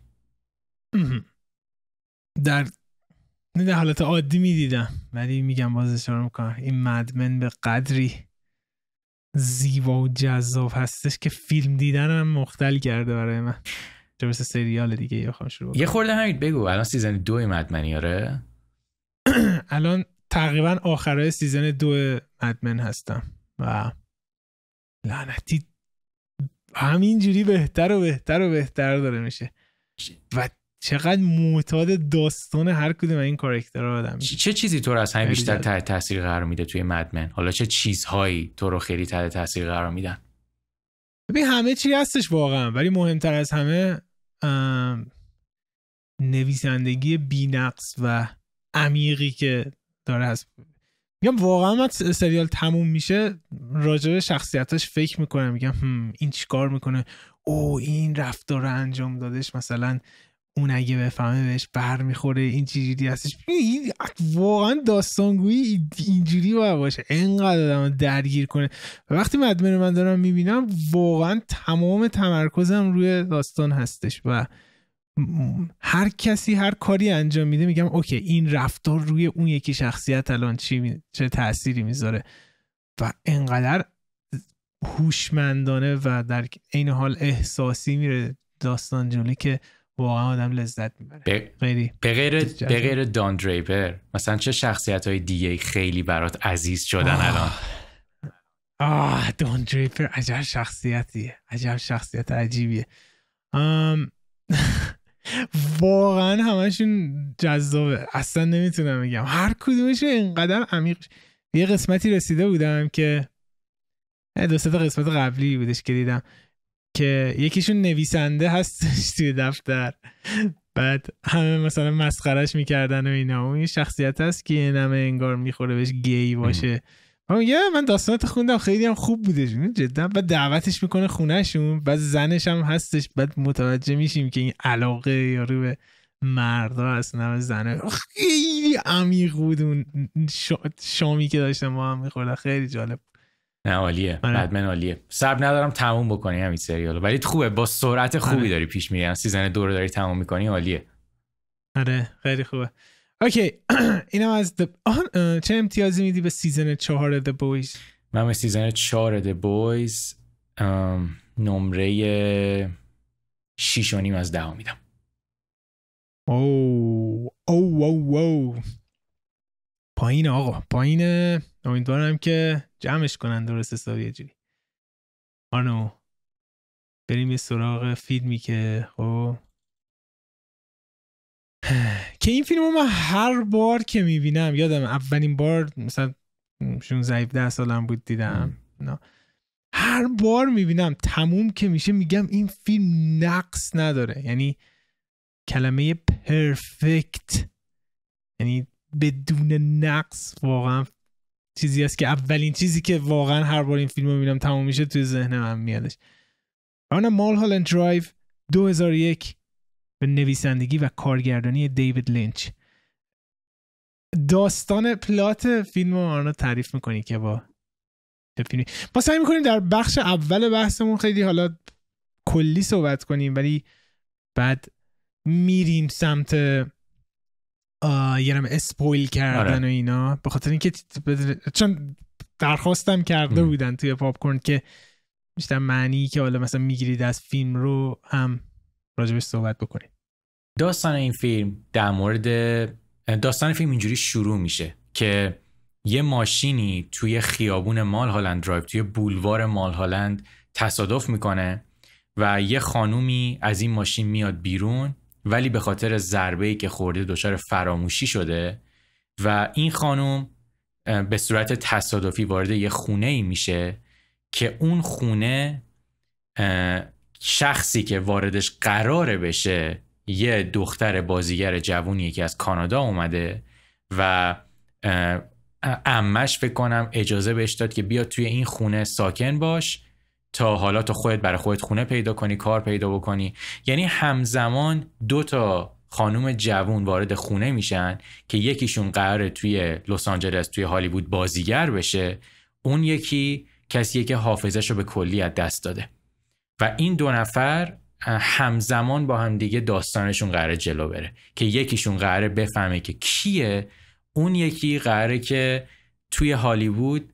در در حالت عادی میدیدم ولی میگم باز اشاره این مدمن به قدری زیبا و جذاب هستش که فیلم دیدنم مختل کرده برای من چه سریال دیگه یا شروع یه خورده همین بگو الان سیزن دوی مدمنی آره *clears throat* الان تقریبا آخرای سیزن دو مدمن هستم و لعنتی همینجوری بهتر و بهتر و بهتر داره میشه و چقدر معتاد داستان هر کدوم این کارکتر رو آدم چه چیزی تو رو از همین بیشتر تاثیر قرار میده توی مدمن حالا چه چیزهایی تو رو خیلی تحت تاثیر قرار میدن ببین همه چی هستش واقعا ولی مهمتر از همه نویسندگی بینقص و عمیقی که داره هست میگم واقعا من سریال تموم میشه راجع شخصیتاش فکر میکنم میگم این چیکار میکنه او این رفتار رو انجام دادش مثلا اون اگه بفهمه بهش بر میخوره این چیزی هستش واقعا داستانگویی اینجوری باید باشه انقدر آدم درگیر کنه و وقتی مدمن من دارم میبینم واقعا تمام تمرکزم روی داستان هستش و هر کسی هر کاری انجام میده میگم اوکی این رفتار روی اون یکی شخصیت الان چی چه تأثیری میذاره و انقدر هوشمندانه و در عین حال احساسی میره داستان جلوی که واقعا آدم لذت میبره به غیر دان مثلا چه شخصیت های دیگه خیلی برات عزیز شدن آه. الان آه دان دریپر عجب شخصیتیه عجب شخصیت عجیبیه واقعا همشون جذابه اصلا نمیتونم بگم هر کدومش اینقدر عمیق یه قسمتی رسیده بودم که دو تا قسمت قبلی بودش که دیدم که یکیشون نویسنده هستش *laughs* توی دفتر بعد همه مثلا مسخرش میکردن و اینا و این شخصیت هست که یه نمه انگار میخوره بهش گی باشه یه من داستانت خوندم خیلی هم خوب بودش جدا بعد دعوتش میکنه خونهشون بعد زنش هم هستش بعد متوجه میشیم که این علاقه یارو به مردا اصلا زنه خیلی عمیق بود اون شامی که داشتم ما هم میخورد خیلی جالب نه عالیه آره. بدمن عالیه صبر ندارم تموم بکنی همین سریالو ولی خوبه با سرعت خوبی آره. داری پیش میری یعنی سیزن دور رو داری تموم میکنی عالیه آره خیلی خوبه اوکی *clears throat* اینم از چه امتیازی میدی به سیزن چهار د بویز من به سیزن چهار د بویز نمره شیش و نیم از ده میدم او او او پایین آقا پایین امیدوارم که جمعش کنن درست حسابی یه جوری آنو بریم یه سراغ فیلمی که خب که این فیلم من هر بار که میبینم یادم اولین بار مثلا 16 17 سالم بود دیدم نه. هر بار میبینم تموم که میشه میگم این فیلم نقص نداره یعنی کلمه پرفکت یعنی بدون نقص واقعا چیزی است که اولین چیزی که واقعا هر بار این فیلم رو میبینم تموم میشه توی ذهن من میادش آن مال هالند درایو 2001 به نویسندگی و کارگردانی دیوید لینچ داستان پلات فیلم رو تعریف میکنی که با فیلمی ما سعی میکنیم در بخش اول بحثمون خیلی حالا کلی صحبت کنیم ولی بعد میریم سمت یعنی اسپویل کردن آره. و اینا به خاطر اینکه چون درخواستم کرده بودن توی پاپ که بیشتر معنی که حالا مثلا میگیرید از فیلم رو هم راجبش صحبت بکنیم داستان این فیلم در مورد داستان فیلم اینجوری شروع میشه که یه ماشینی توی خیابون مال هالند درایو توی بولوار مال هالند تصادف میکنه و یه خانومی از این ماشین میاد بیرون ولی به خاطر ضربه‌ای که خورده دچار فراموشی شده و این خانم به صورت تصادفی وارد یه خونه ای میشه که اون خونه شخصی که واردش قراره بشه یه دختر بازیگر جوونی که از کانادا اومده و امش فکر کنم اجازه بهش داد که بیاد توی این خونه ساکن باش تا حالا تو خودت برای خودت خونه پیدا کنی کار پیدا بکنی یعنی همزمان دو تا خانوم جوون وارد خونه میشن که یکیشون قرار توی لس آنجلس توی هالیوود بازیگر بشه اون یکی کسیه که حافظش رو به کلی از دست داده و این دو نفر همزمان با هم دیگه داستانشون قراره جلو بره که یکیشون قراره بفهمه که کیه اون یکی قراره که توی هالیوود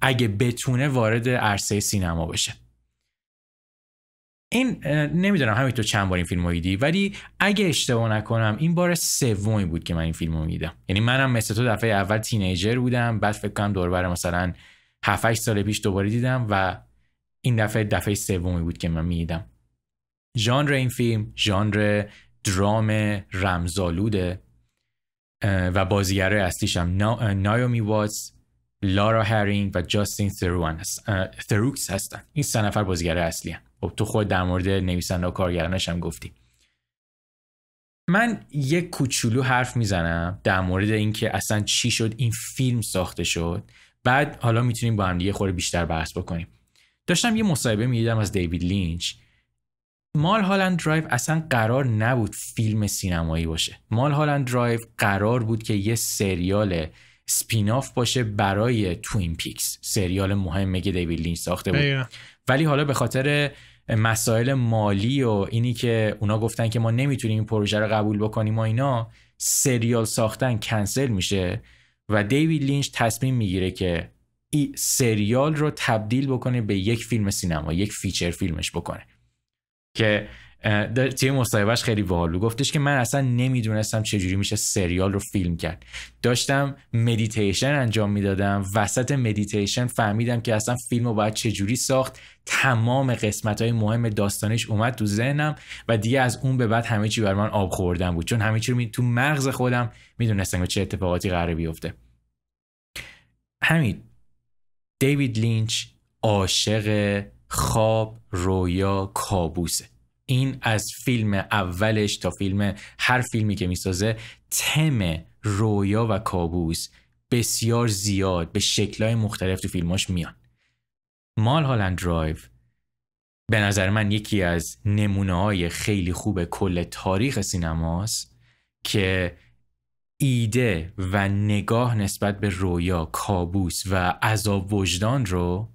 اگه بتونه وارد عرصه سینما بشه این نمیدونم همینطور چند بار این فیلم دیدی ولی اگه اشتباه نکنم این بار سومی بود که من این فیلم رو میدم یعنی منم مثل تو دفعه اول تینیجر بودم بعد فکر کنم دوربر مثلا 7 سال پیش دوباره دیدم و این دفعه دفعه سومی بود که من میدیدم ژانر این فیلم ژانر درام رمزالوده و بازیگرای اصلیش هم نایومی واتس لارا هرینگ و جاستین ثروان هست، ثروکس هستن این سه نفر بازیگر اصلی هم. خب تو خود در مورد نویسنده و کارگردانش هم گفتی من یک کوچولو حرف میزنم در مورد اینکه اصلا چی شد این فیلم ساخته شد بعد حالا میتونیم با هم یه خورده بیشتر بحث بکنیم داشتم یه مصاحبه میدیدم از دیوید لینچ مال هالند درایو اصلا قرار نبود فیلم سینمایی باشه مال هالند درایو قرار بود که یه سریال سپیناف باشه برای توین پیکس سریال مهمه که دیوید لینچ ساخته بود ولی حالا به خاطر مسائل مالی و اینی که اونا گفتن که ما نمیتونیم این پروژه رو قبول بکنیم و اینا سریال ساختن کنسل میشه و دیوید لینچ تصمیم میگیره که این سریال رو تبدیل بکنه به یک فیلم سینما یک فیچر فیلمش بکنه که توی مصاحبهش خیلی باحال گفتش که من اصلا نمیدونستم چجوری میشه سریال رو فیلم کرد داشتم مدیتیشن انجام میدادم وسط مدیتیشن فهمیدم که اصلا فیلم رو باید چجوری ساخت تمام قسمت های مهم داستانش اومد تو ذهنم و دیگه از اون به بعد همه چی بر من آب خوردن بود چون همه چی رو تو مغز خودم میدونستم چه اتفاقاتی قراره بیفته همین دیوید لینچ عاشق خواب رویا کابوسه این از فیلم اولش تا فیلم هر فیلمی که میسازه تم رویا و کابوس بسیار زیاد به شکلهای مختلف تو فیلماش میان مال هالند درایو به نظر من یکی از نمونه های خیلی خوب کل تاریخ سینماست که ایده و نگاه نسبت به رویا کابوس و عذاب وجدان رو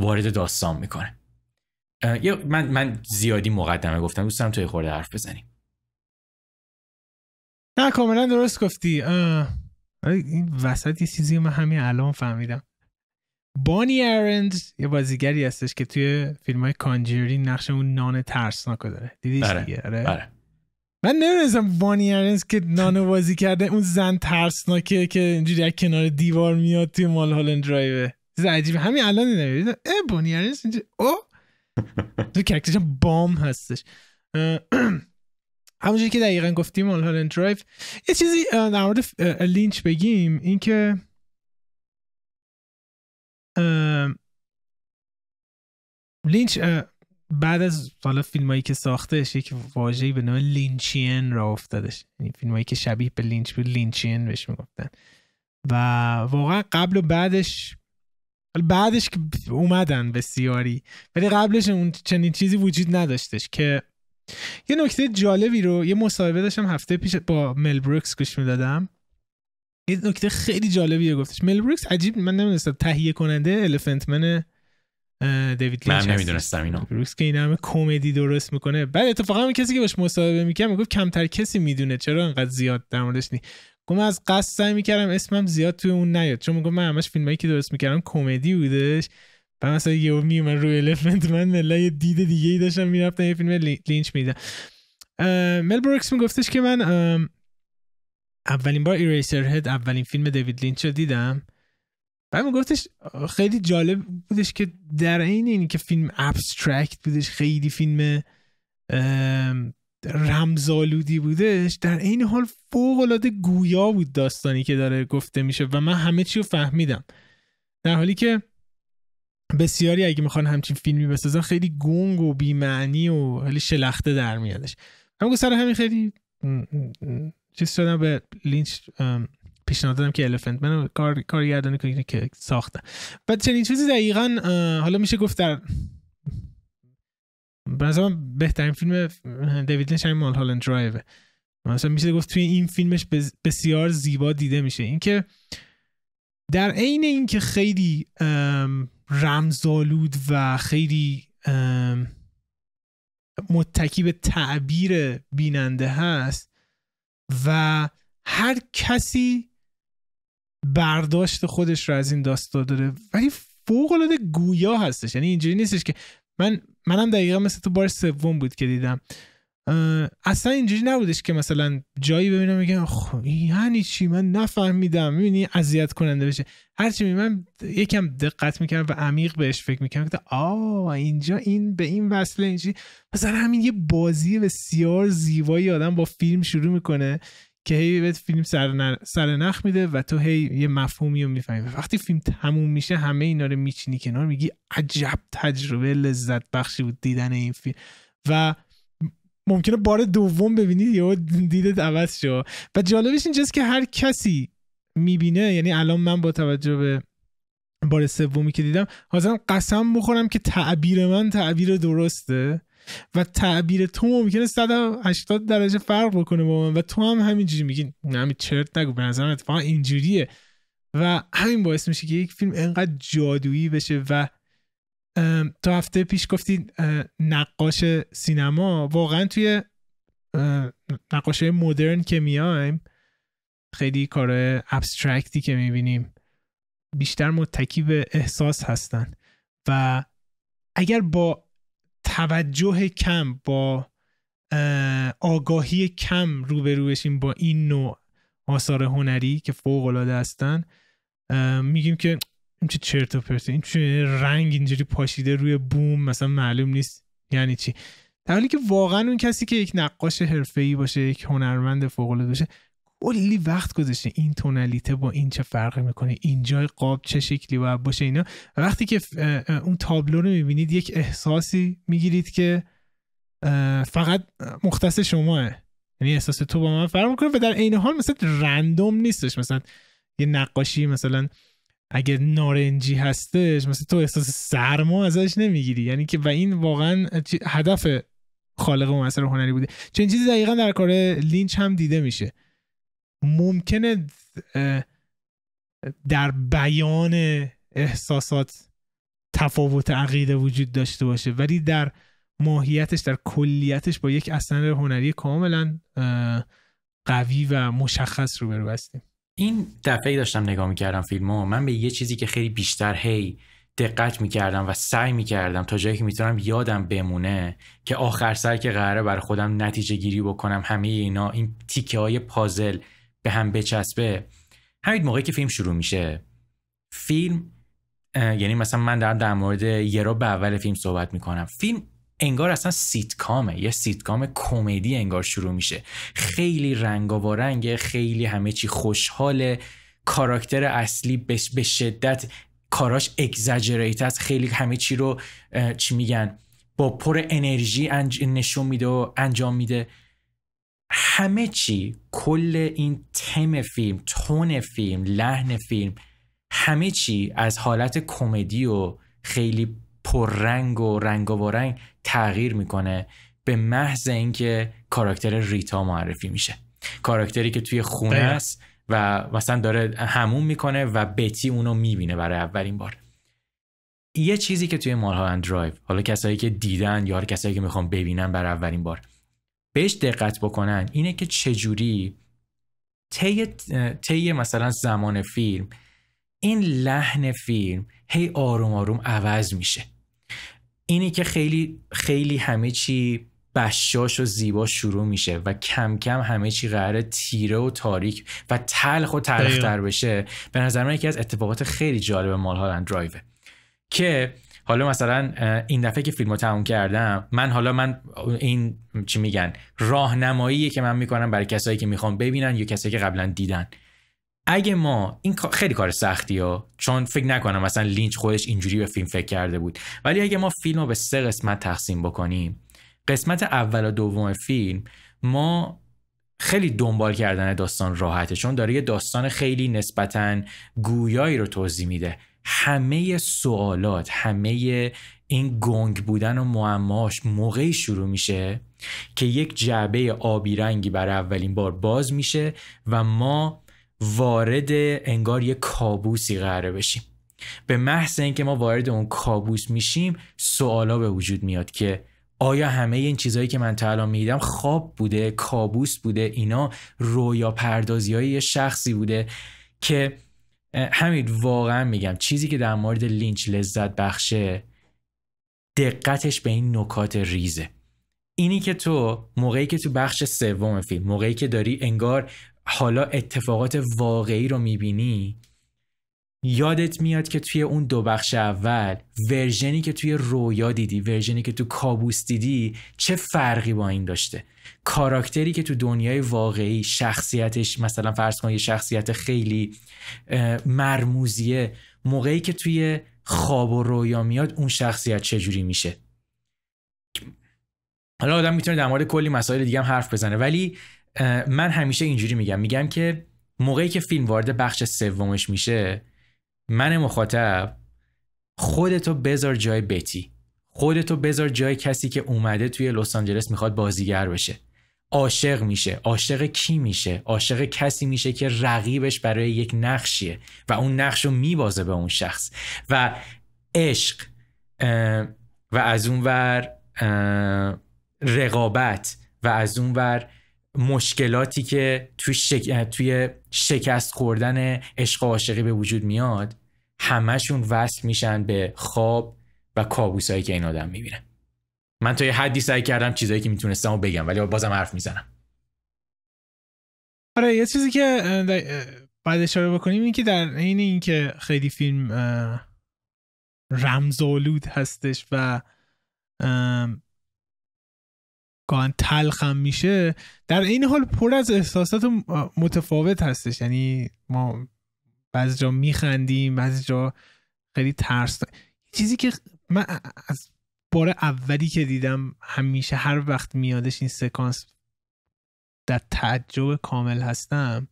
وارد داستان میکنه من, من زیادی مقدمه گفتم دوستم توی خورده حرف بزنیم نه کاملا درست گفتی آره، این وسط یه چیزی من همین الان فهمیدم بانی ارند یه بازیگری هستش که توی فیلم های کانجری نقش اون نان ترسناک داره دیدیش بره. دیگه آره. آره. من نمیدونستم بانی ارنز که بازی کرده اون زن ترسناکه که اینجوری از کنار دیوار میاد توی مال هالند درایو چیز عجیبه همین الان نمیدونم اه بانی ارنز اینجا او *laughs* تو کرکترش بام هستش *clears throat* همونجوری که دقیقا گفتیم مال هالند درایو یه چیزی در مورد لینچ بگیم این که لینچ بعد از حالا فیلمایی که ساختش یک واژه‌ای به نام لینچین را افتادش یعنی فیلمایی که شبیه به لینچ بود لینچین بهش میگفتن و واقعا قبل و بعدش بعدش که اومدن بسیاری ولی قبلش اون چنین چیزی وجود نداشتش که یه نکته جالبی رو یه مصاحبه داشتم هفته پیش با مل بروکس گوش میدادم یه نکته خیلی جالبی رو گفتش مل عجیب من نمیدونستم تهیه کننده الفنتمن دیوید لینچ من نمیدونستم اینو که این همه کمدی درست میکنه بعد اتفاقا هم کسی که باش مصاحبه میکنه میگفت کمتر کسی میدونه چرا انقدر زیاد در موردش نی گفتم از قصد سعی میکردم اسمم زیاد توی اون نیاد چون میگم من همش فیلمایی که درست میکردم کمدی بودش و مثلا یه می من روی الفنت من ملا یه دید دیگه ای داشتم میرفتم یه فیلم لینچ میدم مل بروکس میگفتش که من اولین بار ایریسر هد اولین فیلم دیوید لینچ رو دیدم بعد گفتش خیلی جالب بودش که در عین این که فیلم ابسترکت بودش خیلی فیلم رمزالودی بودش در این حال فوق العاده گویا بود داستانی که داره گفته میشه و من همه چی رو فهمیدم در حالی که بسیاری اگه میخوان همچین فیلمی بسازن خیلی گنگ و بیمعنی و خیلی شلخته در میادش همون سر همین خیلی چیز شدم به لینچ پیشنهاد دادم که الفنت من کار کارگردانی کنید که ساخته و چنین چیزی دقیقا حالا میشه گفت در مثلا بهترین فیلم دیوید لینچ مال هالند درایو مثلا میشه گفت توی این فیلمش بسیار زیبا دیده میشه اینکه در عین اینکه خیلی رمزالود و خیلی متکی به تعبیر بیننده هست و هر کسی برداشت خودش رو از این داستان داره ولی فوق العاده گویا هستش یعنی اینجوری نیستش که من منم دقیقا مثل تو بار سوم بود که دیدم اصلا اینجوری نبودش که مثلا جایی ببینم میگم یعنی چی من نفهمیدم میبینی اذیت کننده بشه هرچی من یکم دقت میکردم و عمیق بهش فکر میکردم که آ اینجا این به این وصله اینجوری مثلا همین یه بازی بسیار زیبایی آدم با فیلم شروع میکنه که هی فیلم سر, نخ میده و تو هی یه مفهومی رو میفهمی وقتی فیلم تموم میشه همه اینا رو میچینی کنار میگی عجب تجربه لذت بخشی بود دیدن این فیلم و ممکنه بار دوم ببینید یا دیدت عوض شو و جالبش اینجاست که هر کسی میبینه یعنی الان من با توجه به بار سومی که دیدم حاضرم قسم بخورم که تعبیر من تعبیر درسته و تعبیر تو ممکنه 180 درجه فرق بکنه با من و تو هم همینجوری میگی همین چرت نگو به نظرم اتفاقا اینجوریه و همین باعث میشه که یک فیلم انقدر جادویی بشه و تو هفته پیش گفتی نقاش سینما واقعا توی نقاشی مدرن که میایم خیلی کار ابسترکتی که میبینیم بیشتر متکی به احساس هستن و اگر با توجه کم با آگاهی کم روبرو بشیم با این نوع آثار هنری که فوق العاده هستن میگیم که این چه چرت و این چه رنگ اینجوری پاشیده روی بوم مثلا معلوم نیست یعنی چی در حالی که واقعا اون کسی که یک نقاش حرفه‌ای باشه یک هنرمند فوق العاده باشه کلی وقت گذاشته این تونالیته با این چه فرقی میکنه اینجای قاب چه شکلی باید باشه اینا وقتی که اون تابلو رو میبینید یک احساسی میگیرید که فقط مختص شماه یعنی احساس تو با من فرق میکنه و در عین حال مثلا رندوم نیستش مثلا یه نقاشی مثلا اگه نارنجی هستش مثلا تو احساس سرما ازش نمیگیری یعنی که و این واقعا هدف خالق اثر هنری بوده چنین چیزی دقیقا در کار لینچ هم دیده میشه ممکنه در بیان احساسات تفاوت عقیده وجود داشته باشه ولی در ماهیتش در کلیتش با یک اثر هنری کاملا قوی و مشخص روبرو هستیم این دفعه داشتم نگاه میکردم فیلم ها من به یه چیزی که خیلی بیشتر هی دقت میکردم و سعی میکردم تا جایی که میتونم یادم بمونه که آخر سر که قراره بر خودم نتیجه گیری بکنم همه اینا این تیکه های پازل به هم بچسبه همین موقعی که فیلم شروع میشه فیلم یعنی مثلا من در مورد یه رو به اول فیلم صحبت میکنم فیلم انگار اصلا سیتکامه یه سیتکام کمدی انگار شروع میشه خیلی رنگه خیلی همه چی خوشحاله کاراکتر اصلی به شدت کاراش اگزاجریت است خیلی همه چی رو چی میگن با پر انرژی نشون میده و انجام میده همه چی کل این تم فیلم تون فیلم لحن فیلم همه چی از حالت کمدی و خیلی پررنگ و رنگ و رنگ تغییر میکنه به محض اینکه کاراکتر ریتا معرفی میشه کاراکتری که توی خونه است و مثلا داره همون میکنه و بتی اونو میبینه برای اولین بار یه چیزی که توی مالها درایو حالا کسایی که دیدن یا کسایی که میخوام ببینن برای اولین بار بهش دقت بکنن اینه که چجوری طی مثلا زمان فیلم این لحن فیلم هی آروم آروم عوض میشه اینی که خیلی خیلی همه چی بشاش و زیبا شروع میشه و کم کم همه چی قراره تیره و تاریک و تلخ و تلختر بشه به نظر من یکی از اتفاقات خیلی جالب مال هالند درایوه که حالا مثلا این دفعه که فیلم رو تموم کردم من حالا من این چی میگن راهنمایی که من میکنم برای کسایی که میخوام ببینن یا کسایی که قبلا دیدن اگه ما این خیلی کار سختی ها چون فکر نکنم مثلا لینچ خودش اینجوری به فیلم فکر کرده بود ولی اگه ما فیلم رو به سه قسمت تقسیم بکنیم قسمت اول و دوم فیلم ما خیلی دنبال کردن داستان راحته چون داره یه داستان خیلی نسبتا گویایی رو توضیح میده همه سوالات همه این گنگ بودن و معماش موقعی شروع میشه که یک جعبه آبی رنگی برای اولین بار باز میشه و ما وارد انگار یه کابوسی قراره بشیم به محض اینکه ما وارد اون کابوس میشیم سوالا به وجود میاد که آیا همه این چیزهایی که من تا الان میدیدم خواب بوده کابوس بوده اینا رویا پردازی های شخصی بوده که همین واقعا میگم چیزی که در مورد لینچ لذت بخشه دقتش به این نکات ریزه اینی که تو موقعی که تو بخش سوم فیلم موقعی که داری انگار حالا اتفاقات واقعی رو میبینی یادت میاد که توی اون دو بخش اول ورژنی که توی رویا دیدی ورژنی که تو کابوس دیدی چه فرقی با این داشته کاراکتری که تو دنیای واقعی شخصیتش مثلا فرض کن یه شخصیت خیلی مرموزیه موقعی که توی خواب و رویا میاد اون شخصیت چجوری میشه حالا آدم میتونه در مورد کلی مسائل دیگه هم حرف بزنه ولی من همیشه اینجوری میگم میگم که موقعی که فیلم وارد بخش سومش میشه من مخاطب خودتو بذار جای بتی خودتو بذار جای کسی که اومده توی لس آنجلس میخواد بازیگر بشه عاشق میشه عاشق کی میشه عاشق کسی میشه که رقیبش برای یک نقشیه و اون نقش رو میبازه به اون شخص و عشق و از اون ور رقابت و از اون ور مشکلاتی که توی, شک... توی شکست خوردن عشق و عاشقی به وجود میاد همشون وصل میشن به خواب و هایی که این آدم میبینه من تا یه حدی سعی کردم چیزایی که میتونستم و بگم ولی بازم حرف میزنم آره یه چیزی که بعد اشاره بکنیم این که در عین اینکه خیلی فیلم رمزآلود هستش و گان تلخم میشه در این حال پر از احساسات متفاوت هستش یعنی ما بعضی جا میخندیم بعضی جا خیلی ترس داریم. چیزی که من از بار اولی که دیدم همیشه هر وقت میادش این سکانس در تعجب کامل هستم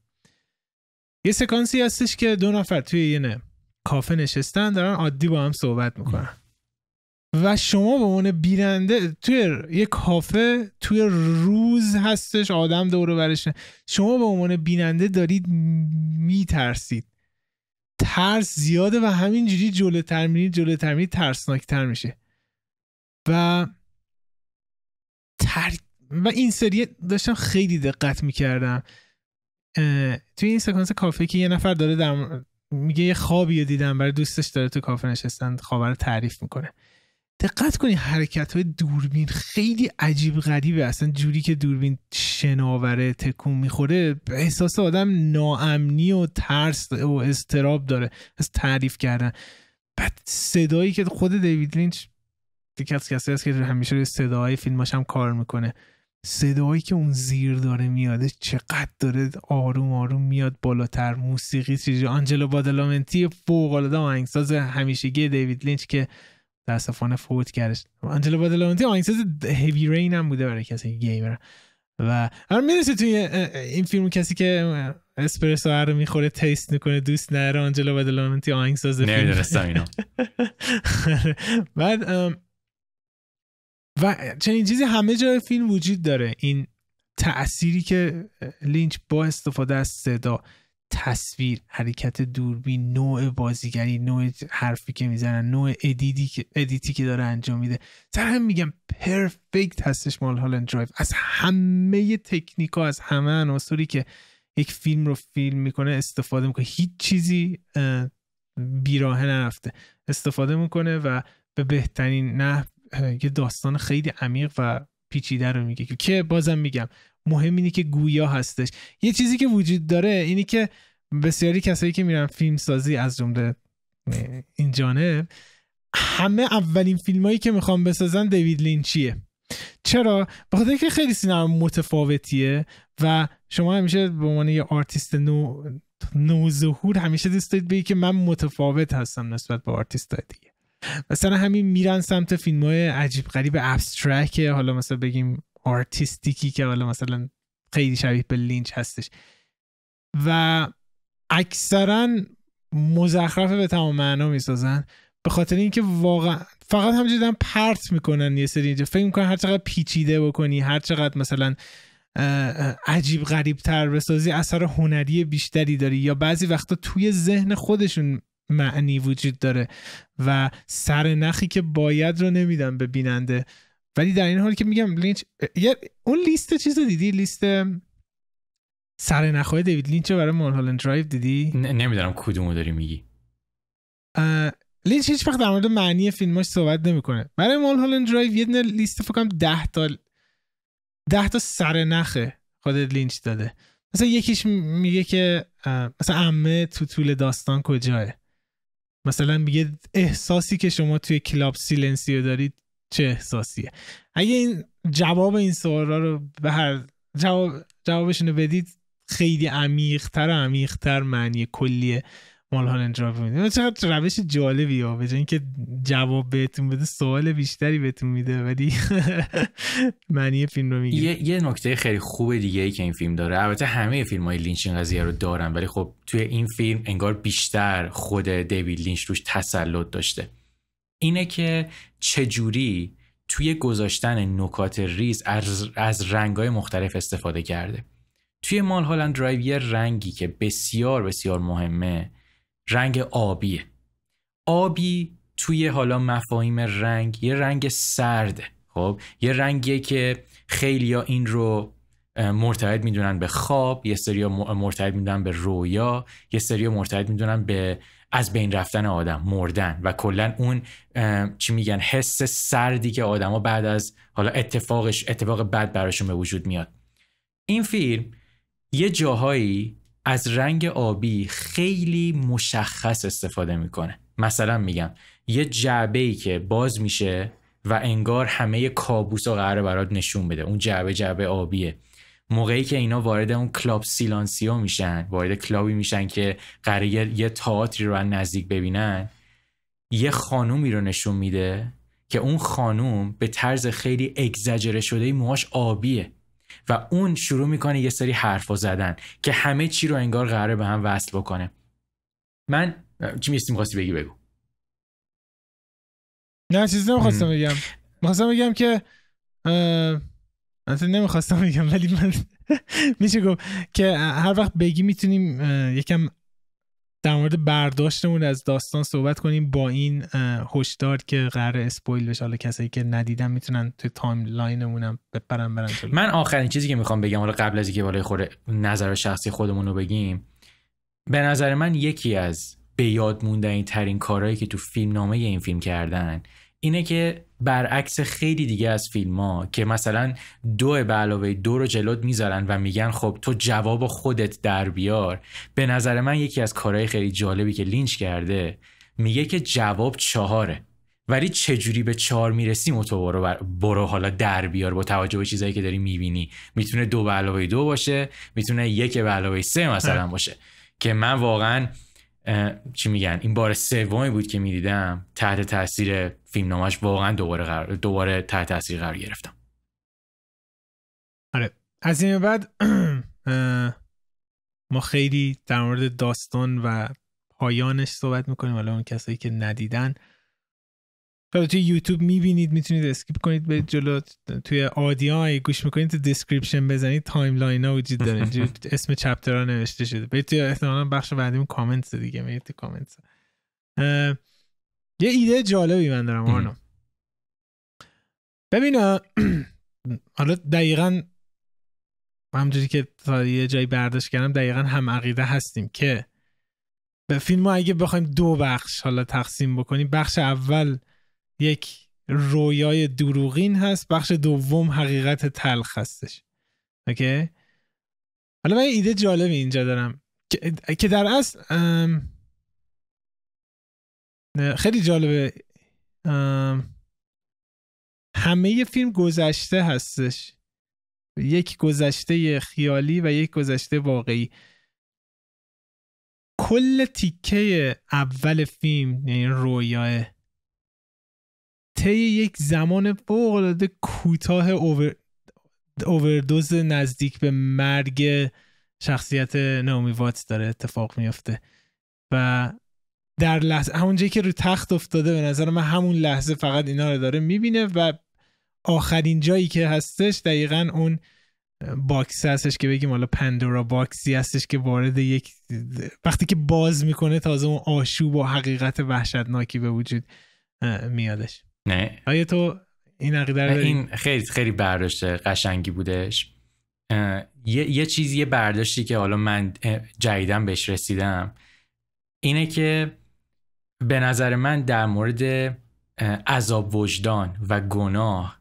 یه سکانسی هستش که دو نفر توی یه نه. کافه نشستن دارن عادی با هم صحبت میکنن و شما به عنوان بیننده توی یه کافه توی روز هستش آدم دور برشه شما به عنوان بیننده دارید میترسید ترس زیاده و همینجوری جلوتر میرید جلوتر میرید ترسناکتر میشه و تر... و این سری داشتم خیلی دقت میکردم اه... توی این سکانس کافه که یه نفر داره میگه یه خوابی دیدم برای دوستش داره تو کافه نشستن خواب رو تعریف میکنه دقت کنی حرکت های دوربین خیلی عجیب غریبه اصلا جوری که دوربین شناوره تکون میخوره احساس آدم ناامنی و ترس و استراب داره از تعریف کردن بعد صدایی که خود دیوید لینچ دیگه از کسی هست که همیشه روی صداهای فیلماش هم کار میکنه صدایی که اون زیر داره میاده چقدر داره آروم آروم میاد بالاتر موسیقی چیزی آنجلو بادلامنتی فوق العاده آهنگساز همیشگی دیوید لینچ که متاسفانه فوت کردش آنجلو بادلانتی ساز هیوی رین هم بوده برای کسی گیمر و هر آره میرسه توی این فیلم کسی که اسپرسو رو میخوره تیست میکنه دوست نره آنجلو بادلانتی ساز فیلم نمیدونستم اینا *laughs* بعد و چنین چیزی همه جای فیلم وجود داره این تأثیری که لینچ با استفاده از صدا تصویر حرکت دوربین نوع بازیگری نوع حرفی که میزنن نوع ادیتی که ادیتی که داره انجام میده سر هم میگم پرفکت هستش مال هالند درایو از همه تکنیک ها، از همه عناصری که یک فیلم رو فیلم میکنه استفاده میکنه هیچ چیزی بیراه نرفته استفاده میکنه و به بهترین نه یه داستان خیلی عمیق و پیچیده رو میگه که بازم میگم مهم اینه که گویا هستش یه چیزی که وجود داره اینی که بسیاری کسایی که میرن فیلم سازی از جمله این جانب همه اولین هایی که میخوام بسازن دیوید لینچیه چرا بخاطر که خیلی سینما متفاوتیه و شما همیشه به عنوان یه آرتیست نو نوظهور همیشه دوست دارید که من متفاوت هستم نسبت به آرتیست دیگه مثلا همین میرن سمت فیلم های عجیب غریب ابسترکه حالا مثلا بگیم آرتیستیکی که حالا مثلا خیلی شبیه به لینچ هستش و اکثرا مزخرف به تمام معنا میسازن به خاطر اینکه واقعا فقط همجوری پرت میکنن یه سری اینجا فکر میکنن هر چقدر پیچیده بکنی هر چقدر مثلا عجیب غریب تر بسازی اثر هنری بیشتری داری یا بعضی وقتا توی ذهن خودشون معنی وجود داره و سر نخی که باید رو نمیدن به بیننده ولی در این حال که میگم لینچ یه اون لیست چیز رو دیدی لیست سر نخواه دیوید لینچ رو برای مالهالند درایو دیدی نمیدارم نمیدونم کدومو داری میگی لینچ هیچ وقت در مورد معنی فیلماش صحبت نمیکنه برای مالهالند درایو یه لیست فکر کنم 10 تا ده تا سرنخه خود لینچ داده مثلا یکیش میگه که مثلا امه تو طول داستان کجاه مثلا میگه احساسی که شما توی کلاب سیلنسیو دارید چه احساسیه اگه این جواب این سوال رو به هر جواب جوابشون رو بدید خیلی عمیقتر و عمیقتر معنی کلی مالهان انجراف میده یعنی چقدر روش جالبی ها به که جواب بهتون بده سوال بیشتری بهتون میده ولی *laughs* معنی فیلم رو میگه یه, یه نکته خیلی خوب دیگه ای که این فیلم داره البته همه فیلم های لینچ این قضیه رو دارن ولی خب توی این فیلم انگار بیشتر خود دیوید لینچ روش تسلط داشته اینه که چجوری توی گذاشتن نکات ریز از, از های مختلف استفاده کرده توی مال هالند درایو یه رنگی که بسیار بسیار مهمه رنگ آبیه آبی توی حالا مفاهیم رنگ یه رنگ سرده خب یه رنگیه که خیلی ها این رو مرتبط میدونن به خواب یه سری مرتبط میدونن به رویا یه سری مرتبط میدونن به از بین رفتن آدم مردن و کلا اون چی میگن حس سردی که ها بعد از حالا اتفاقش اتفاق بد براشون به وجود میاد این فیلم یه جاهایی از رنگ آبی خیلی مشخص استفاده میکنه مثلا میگم یه جعبه ای که باز میشه و انگار همه کابوس ها قراره برات نشون بده اون جعبه جعبه آبیه موقعی که اینا وارد اون کلاب سیلانسیو میشن وارد کلابی میشن که قراره یه تئاتری رو نزدیک ببینن یه خانومی رو نشون میده که اون خانوم به طرز خیلی اگزجره شده موهاش آبیه و اون شروع میکنه یه سری حرفا زدن که همه چی رو انگار قراره به هم وصل بکنه من چی میستیم میخواستی بگی بگو نه چیزی نمیخواستم بگم میخواستم بگم که البته نمیخواستم بگم ولی من *laughs* میشه گفت که هر وقت بگی میتونیم یکم در مورد برداشتمون از داستان صحبت کنیم با این هشدار که قرار اسپویل بشه حالا کسایی که ندیدن میتونن تو تایم هم بپرن برن من آخرین چیزی که میخوام بگم حالا قبل از اینکه بالای خوره نظر شخصی خودمون رو بگیم به نظر من یکی از به یاد ترین کارهایی که تو فیلم نامه این فیلم کردن اینه که برعکس خیلی دیگه از فیلم ها که مثلا دو به علاوه دو رو جلوت میذارن و میگن خب تو جواب خودت در بیار به نظر من یکی از کارهای خیلی جالبی که لینچ کرده میگه که جواب چهاره ولی چجوری به چهار میرسی تو برو, برو حالا در بیار با توجه به چیزایی که داری میبینی میتونه دو به علاوه دو باشه میتونه یک به علاوه سه مثلا باشه که من واقعا چی میگن این بار سومی بود که میدیدم تحت تاثیر نامش واقعا دوباره دوباره تحت تاثیر قرار گرفتم آره از این بعد *clears throat* ما خیلی در مورد داستان و پایانش صحبت میکنیم حالا اون کسایی که ندیدن حالا توی یوتیوب میبینید میتونید اسکیپ کنید به جلو توی آدیای گوش میکنید تو دیسکریپشن بزنید تایم لاین ها وجود داره اسم چپتر ها نوشته شده برید توی احتمالا بخش بعدیم کامنت دیگه میرید تو کامنت یه ایده جالبی من دارم آرنا ببین *clears throat* حالا دقیقا همونجوری که تا یه جایی برداشت کردم دقیقا هم عقیده هستیم که به فیلم اگه بخوایم دو بخش حالا تقسیم بکنیم بخش اول یک رویای دروغین هست بخش دوم حقیقت تلخ هستش اوکی حالا من ایده جالبی اینجا دارم که در اصل خیلی جالبه همه فیلم گذشته هستش یک گذشته خیالی و یک گذشته واقعی کل تیکه اول فیلم یعنی رویاه طی یک زمان العاده کوتاه اوور... اووردوز نزدیک به مرگ شخصیت نومی واتس داره اتفاق میفته و در لحظه همون جایی که رو تخت افتاده به نظر من همون لحظه فقط اینا رو داره میبینه و آخرین جایی که هستش دقیقا اون باکس هستش که بگیم حالا پندورا باکسی هستش که وارد یک وقتی که باز میکنه تازه اون آشوب و حقیقت وحشتناکی به وجود میادش نه آیا تو این عقیده این خیلی خیلی برداشت قشنگی بودش یه،, یه چیزی یه برداشتی که حالا من جدیدم بهش رسیدم اینه که به نظر من در مورد عذاب وجدان و گناه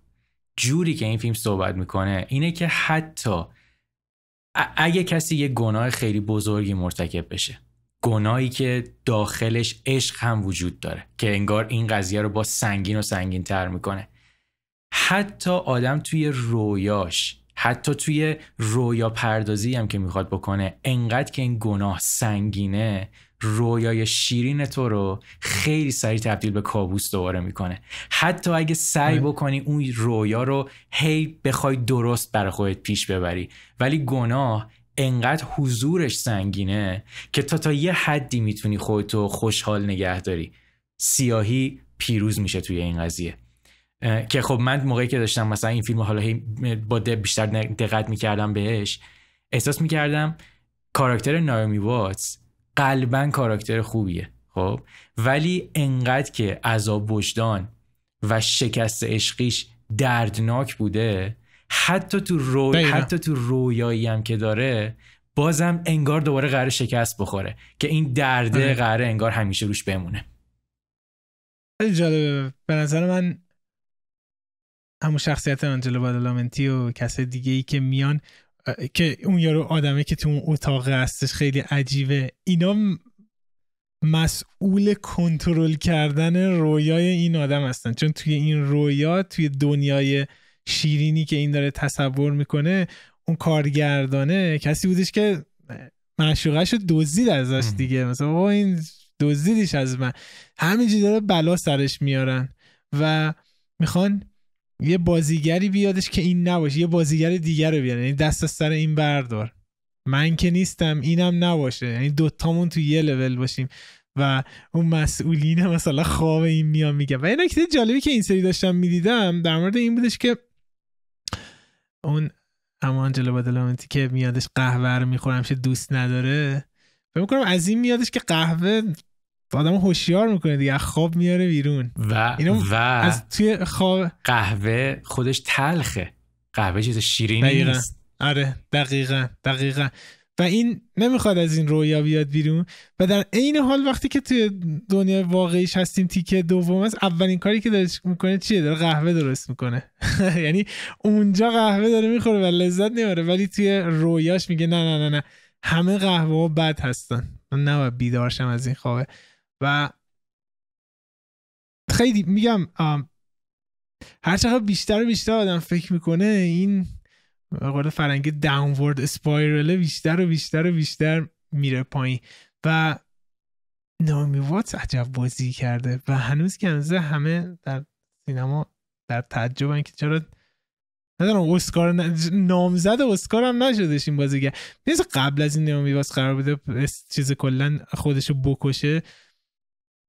جوری که این فیلم صحبت میکنه اینه که حتی اگه کسی یه گناه خیلی بزرگی مرتکب بشه گناهی که داخلش عشق هم وجود داره که انگار این قضیه رو با سنگین و سنگین تر میکنه حتی آدم توی رویاش حتی توی رویا پردازی هم که میخواد بکنه انقدر که این گناه سنگینه رویای شیرین تو رو خیلی سریع تبدیل به کابوس دوباره میکنه حتی اگه سعی آره. بکنی اون رویا رو هی بخوای درست برای خودت پیش ببری ولی گناه انقدر حضورش سنگینه که تا تا یه حدی میتونی خودتو خوشحال نگه داری سیاهی پیروز میشه توی این قضیه که خب من موقعی که داشتم مثلا این فیلم حالا با بیشتر دقت میکردم بهش احساس میکردم کاراکتر نایومی واتس قلبا کاراکتر خوبیه خب ولی انقدر که عذاب وجدان و شکست عشقیش دردناک بوده حتی تو رو... حتی تو رویایی هم که داره بازم انگار دوباره قرار شکست بخوره که این درده آره. قرار انگار همیشه روش بمونه خیلی جالبه به نظر من همون شخصیت آنجلو بادالامنتی و کسای دیگه ای که میان که اون یارو آدمه که تو اون اتاق هستش خیلی عجیبه اینا مسئول کنترل کردن رویای این آدم هستن چون توی این رویا توی دنیای شیرینی که این داره تصور میکنه اون کارگردانه کسی بودش که معشوقش رو دزدید ازش دیگه مثلا بابا این دزدیدش از من همینجوری داره بلا سرش میارن و میخوان یه بازیگری بیادش که این نباشه یه بازیگر دیگر رو بیارن یعنی دست از سر این بردار من که نیستم اینم نباشه یعنی دوتامون تو یه لول باشیم و اون مسئولین مثلا خواب این میان میگه و یه نکته جالبی که این سری داشتم میدیدم در مورد این بودش که اون همان جلو بادلامنتی که میادش قهوه رو میخوره همشه دوست نداره فکر میکنم از این میادش که قهوه آدم هوشیار میکنه دیگه خواب میاره بیرون و اینو از توی خواب قهوه خودش تلخه قهوه چیز شیرینی نیست آره دقیقا دقیقا و این نمیخواد از این رویا بیاد بیرون و در عین حال وقتی که توی دنیا واقعیش هستیم تیکه دوم است اولین کاری که داره میکنه چیه داره قهوه درست میکنه *laughs* یعنی اونجا قهوه داره میخوره و لذت نمیاره ولی توی رویاش میگه نه نه نه نه همه قهوه ها بد هستن من نباید بیدارشم از این خوابه و خیلی میگم هر چقدر بیشتر و بیشتر آدم فکر میکنه این قول فرنگی داونورد اسپایرل بیشتر و بیشتر و بیشتر میره پایین و نامی واتس عجب بازی کرده و هنوز که همه در سینما در تعجبن که چرا ندارم اسکار نامزد اسکار هم نشدش این بازیگر نیز قبل از این نامی واتس قرار بوده چیز کلا خودشو بکشه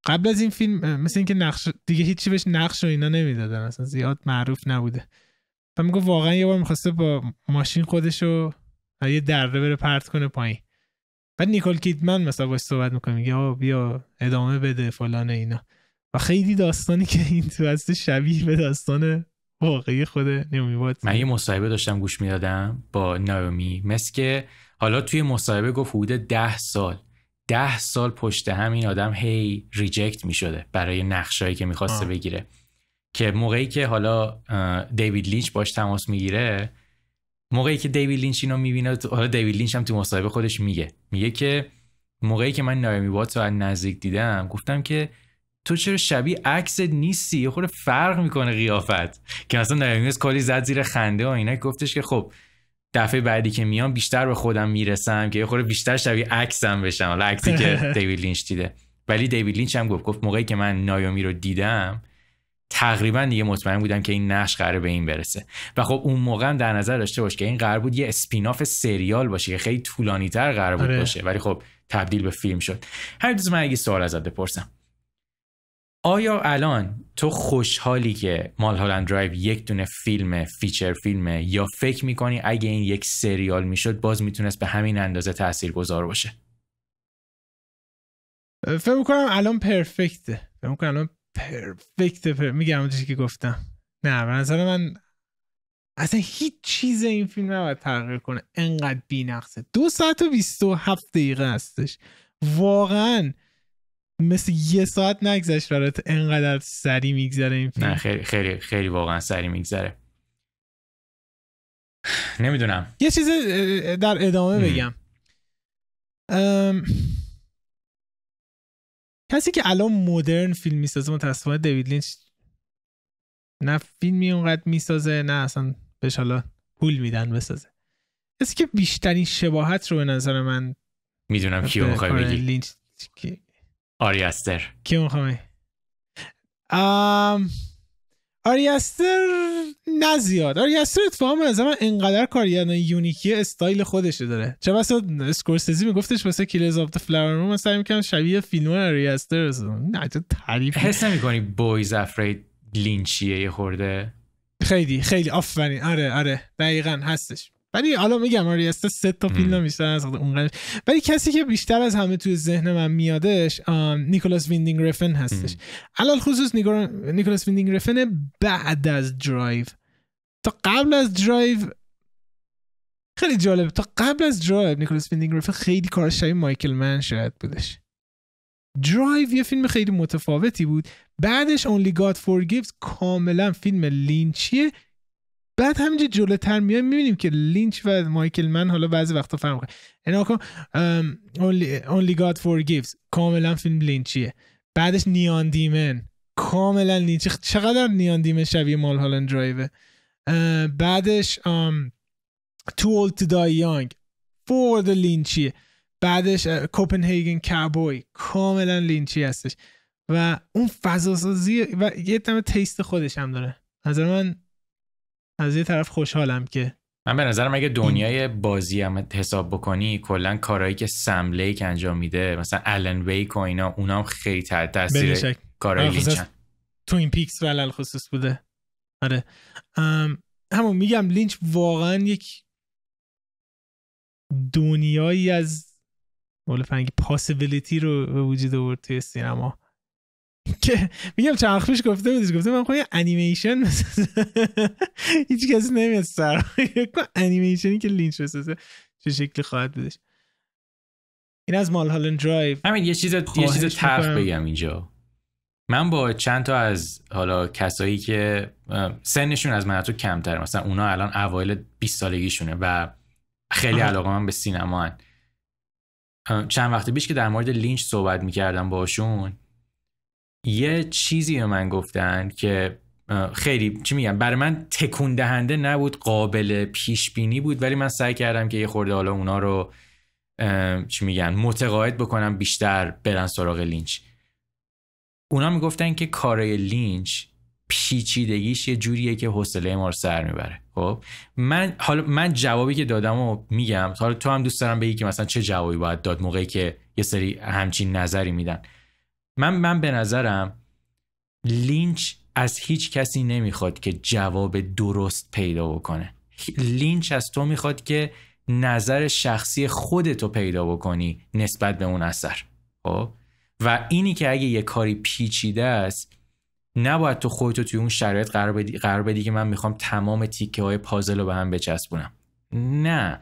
قبل از این فیلم مثل اینکه نقش دیگه هیچی بهش نقش و اینا نمیدادن اصلا زیاد معروف نبوده و میگو واقعا یه بار میخواسته با ماشین خودشو یه دره بره پرت کنه پایین بعد نیکل کیدمن مثلا باش صحبت میکنه میگه بیا ادامه بده فلان اینا و خیلی داستانی که این تو هست شبیه به داستان واقعی خود نومی من یه مصاحبه داشتم گوش میدادم با نامی مثل که حالا توی مصاحبه گفت حدود ده سال ده سال پشت همین آدم هی ریجکت میشده برای نقشایی که میخواسته بگیره که موقعی که حالا دیوید لینچ باش تماس میگیره موقعی که دیوید لینچ اینو میبینه حالا دیوید لینچ هم تو مصاحبه خودش میگه میگه که موقعی که من نایمی واتس رو از نزدیک دیدم گفتم که تو چرا شبیه عکس نیستی یه خورده فرق میکنه قیافت که اصلا نایمی کلی زد زیر خنده و اینا گفتش که خب دفعه بعدی که میام بیشتر به خودم میرسم که یه خورده بیشتر شبیه عکسم بشم حالا عکسی که *laughs* دیوید لینچ دیده ولی دیوید لینچ هم گفت گفت موقعی که من نایومی رو دیدم تقریبا دیگه مطمئن بودم که این نقش قراره به این برسه و خب اون موقع در نظر داشته باش که این قرار بود یه اسپیناف سریال باشه که خیلی طولانی تر قرار بود آره. باشه ولی خب تبدیل به فیلم شد هر دوست من اگه سوال ازت بپرسم آیا الان تو خوشحالی که مال هالند درایو یک دونه فیلم فیچر فیلمه یا فکر میکنی اگه این یک سریال میشد باز میتونست به همین اندازه تأثیر گذار باشه فکر میکنم الان پرفکته فکر الان پرفکت پر میگم چیزی که گفتم نه به نظر من اصلا هیچ چیز این فیلم نباید تغییر کنه انقدر بی نقصه دو ساعت و بیست و هفت دقیقه هستش واقعا مثل یه ساعت نگذشت برات انقدر سری میگذره این فیلم نه خیلی خیلی خیلی واقعا سری میگذره *sighs* نمیدونم یه چیز در ادامه بگم کسی که الان مدرن فیلم میسازه متاسفانه دیوید لینچ نه فیلمی اونقدر میسازه نه اصلا بهش حالا پول میدن بسازه کسی که بیشترین شباهت رو به نظر من میدونم کیو میخوای بگی لینچ آریاستر کی میخوای آم... آریاستر نه زیاد آریاستر اتفاقا به من انقدر یعنی یونیکی استایل خودشه داره چه بسا اسکورسزی میگفتش واسه کیلز اف فلاور مثلا میگم شبیه فیلم آریاستر نه تو تعریف حس کنی بویز افرید لینچیه یه خورده خیلی خیلی آفرین آره آره دقیقا هستش ولی حالا میگم آریاستا سه تا فیلم بیشتر از اونقدر ولی کسی که بیشتر از همه توی ذهن من میادش نیکولاس ویندینگ رفن هستش الان خصوص نیکولاس ویندینگ رفن بعد از درایو تا قبل از درایو خیلی جالب تا قبل از درایو نیکولاس ویندینگ رفن خیلی کار شبیه مایکل من شاید بودش درایو یه فیلم خیلی متفاوتی بود بعدش اونلی گاد فورگیوز کاملا فیلم لینچیه بعد همینجا جلوتر میایم میبینیم که لینچ و مایکل من حالا بعضی وقتا فرق میکنه اینا کن Only God Forgives کاملا فیلم لینچیه بعدش نیان دیمن کاملا لینچ چقدر نیان دیمن شبیه مال هالند درایو بعدش تو Old تو Die یانگ فورد لینچیه بعدش کوپنهیگن کابوی کاملا لینچی هستش و اون فضاسازی و یه تیست خودش هم داره نظر من از یه طرف خوشحالم که من به نظرم اگه دنیای بازی هم حساب بکنی کلا کارهایی که سم انجام میده مثلا الن ویک و اینا اونا هم خیلی تر تاثیر بله کارهای لینچن تو این پیکس و خصوص بوده آره همون میگم لینچ واقعا یک دنیایی از قول فنگی پاسیبیلیتی رو به وجود آورد توی سینما که میگم چند خوش گفته بودی گفته من خواهی انیمیشن *laughs* هیچ کسی نمیاد سر انیمیشنی *laughs* که لینچ بسازه چه شکلی خواهد بودش این از مال هالند درایو همین یه چیز یه چیز بگم اینجا من با چند تا از حالا کسایی که سنشون از من تو کمتر مثلا اونا الان اوایل 20 سالگیشونه و خیلی آه. علاقه من به سینما هن. چند وقت پیش که در مورد لینچ صحبت میکردم باشون یه چیزی به من گفتن که خیلی چی میگم برای من تکون دهنده نبود قابل پیش بینی بود ولی من سعی کردم که یه خورده حالا اونا رو چی میگن متقاعد بکنم بیشتر برن سراغ لینچ اونا میگفتن که کارای لینچ پیچیدگیش یه جوریه که حوصله ما رو سر میبره خب من حالا من جوابی که دادم رو میگم حالا تو هم دوست دارم بگی که مثلا چه جوابی باید داد موقعی که یه سری همچین نظری میدن من من به نظرم لینچ از هیچ کسی نمیخواد که جواب درست پیدا بکنه لینچ از تو میخواد که نظر شخصی خودتو پیدا بکنی نسبت به اون اثر خب و اینی که اگه یه کاری پیچیده است نباید تو خودتو توی اون شرایط قرار بدی, قرار بدی که من میخوام تمام تیکه های پازل رو به هم بچسبونم نه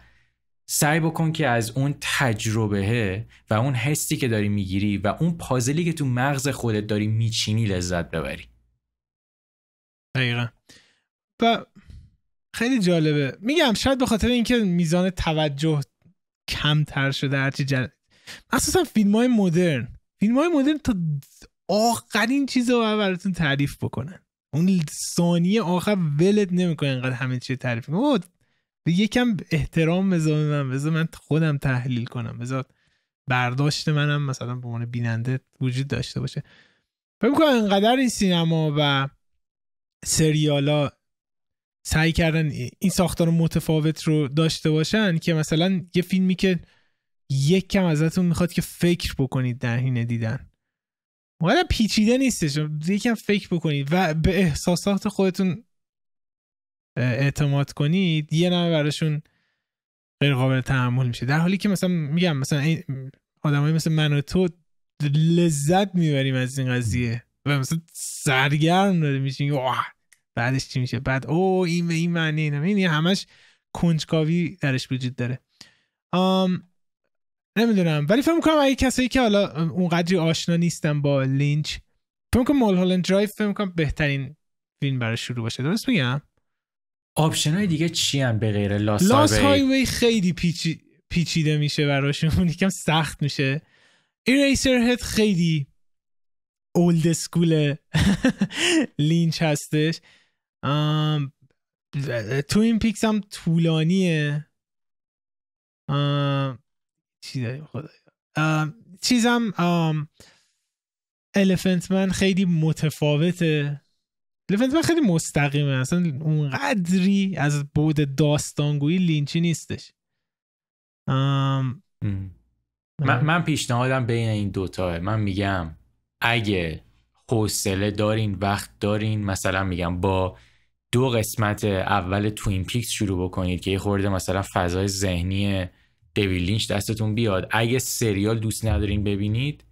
سعی بکن که از اون تجربه و اون حسی که داری میگیری و اون پازلی که تو مغز خودت داری میچینی لذت ببری دقیقا و خیلی جالبه میگم شاید به خاطر اینکه میزان توجه کمتر شده هرچی جل... فیلم های مدرن فیلم های مدرن تا آخرین چیز رو براتون تعریف بکنن اون ثانیه آخر ولت نمیکنه انقدر همه چیز تعریف میکنه یکم احترام بذار من بذار من خودم تحلیل کنم بذار برداشت منم مثلا به عنوان بیننده وجود داشته باشه فکر کنم انقدر این سینما و سریالا سعی کردن این ساختار متفاوت رو داشته باشن که مثلا یه فیلمی که یک کم ازتون میخواد که فکر بکنید در حین دیدن مقدر پیچیده نیستش کم فکر بکنید و به احساسات خودتون اعتماد کنید یه نمه براشون غیر قابل تحمل میشه در حالی که مثلا میگم مثلا آدمایی مثل من و تو لذت میبریم از این قضیه و مثلا سرگرم داره میشیم بعدش چی میشه بعد او این به این معنی اینم این همش کنجکاوی درش وجود داره نمیدونم ولی فکر کنم اگه کسایی که حالا اونقدری آشنا نیستن با لینچ فکر کنم مول هولند درایو فکر کنم بهترین فیلم برای شروع باشه درست میگم آپشن های دیگه چی هم به غیر لاس, لاس هایوی خیلی پیچی... پیچیده میشه براشون *laughs* یکم سخت میشه ایریسر هد خیلی اولد سکول *laughs* لینچ هستش آم... تو این پیکس هم طولانیه آم... چی چیزم الفنت من خیلی متفاوته من خیلی مستقیمه اصلا قدری از بود داستانگویی لینچی نیستش من, پیشنهادم بین این دوتاه من میگم اگه حوصله دارین وقت دارین مثلا میگم با دو قسمت اول توین پیکس شروع بکنید که یه خورده مثلا فضای ذهنی دیویل لینچ دستتون بیاد اگه سریال دوست ندارین ببینید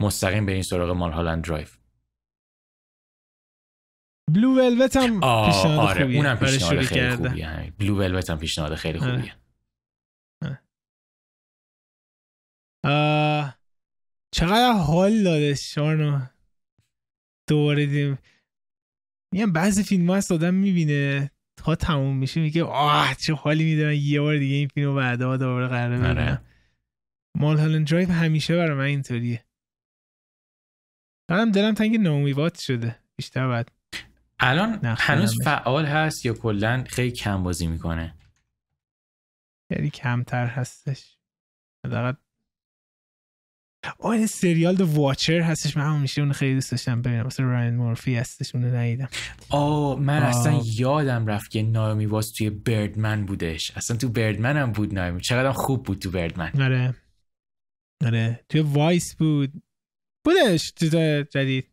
مستقیم برین سراغ هالند درایو بلو ولوت هم پیشنهاد آره خوبیه. اونم آره، پیشنهاد خیلی خوبیه بلو ولوت هم پیشنهاد خیلی آره. خوبیه چقدر حال داده شارنو دوباره دیم میگم بعضی فیلم هست آدم میبینه تا تموم میشه میگه آه چه حالی میده من یه بار دیگه این فیلم بعدا دوباره قراره ببینم آره. مال هالند درایو همیشه برای من اینطوریه منم دلم تنگ وات شده بیشتر بعد الان هنوز فعال هست یا کلا خیلی کم بازی میکنه خیلی کمتر هستش دقیقا آه این سریال دو Watcher هستش من همون میشه اون خیلی دوست داشتم ببینم مثلا راین مورفی هستش اونو ندیدم آه من اصلا یادم رفت که نایمی واس توی بردمن بودش اصلا تو بردمن هم بود نایومی چقدر خوب بود تو بردمن آره آره توی وایس بود بودش تو جدید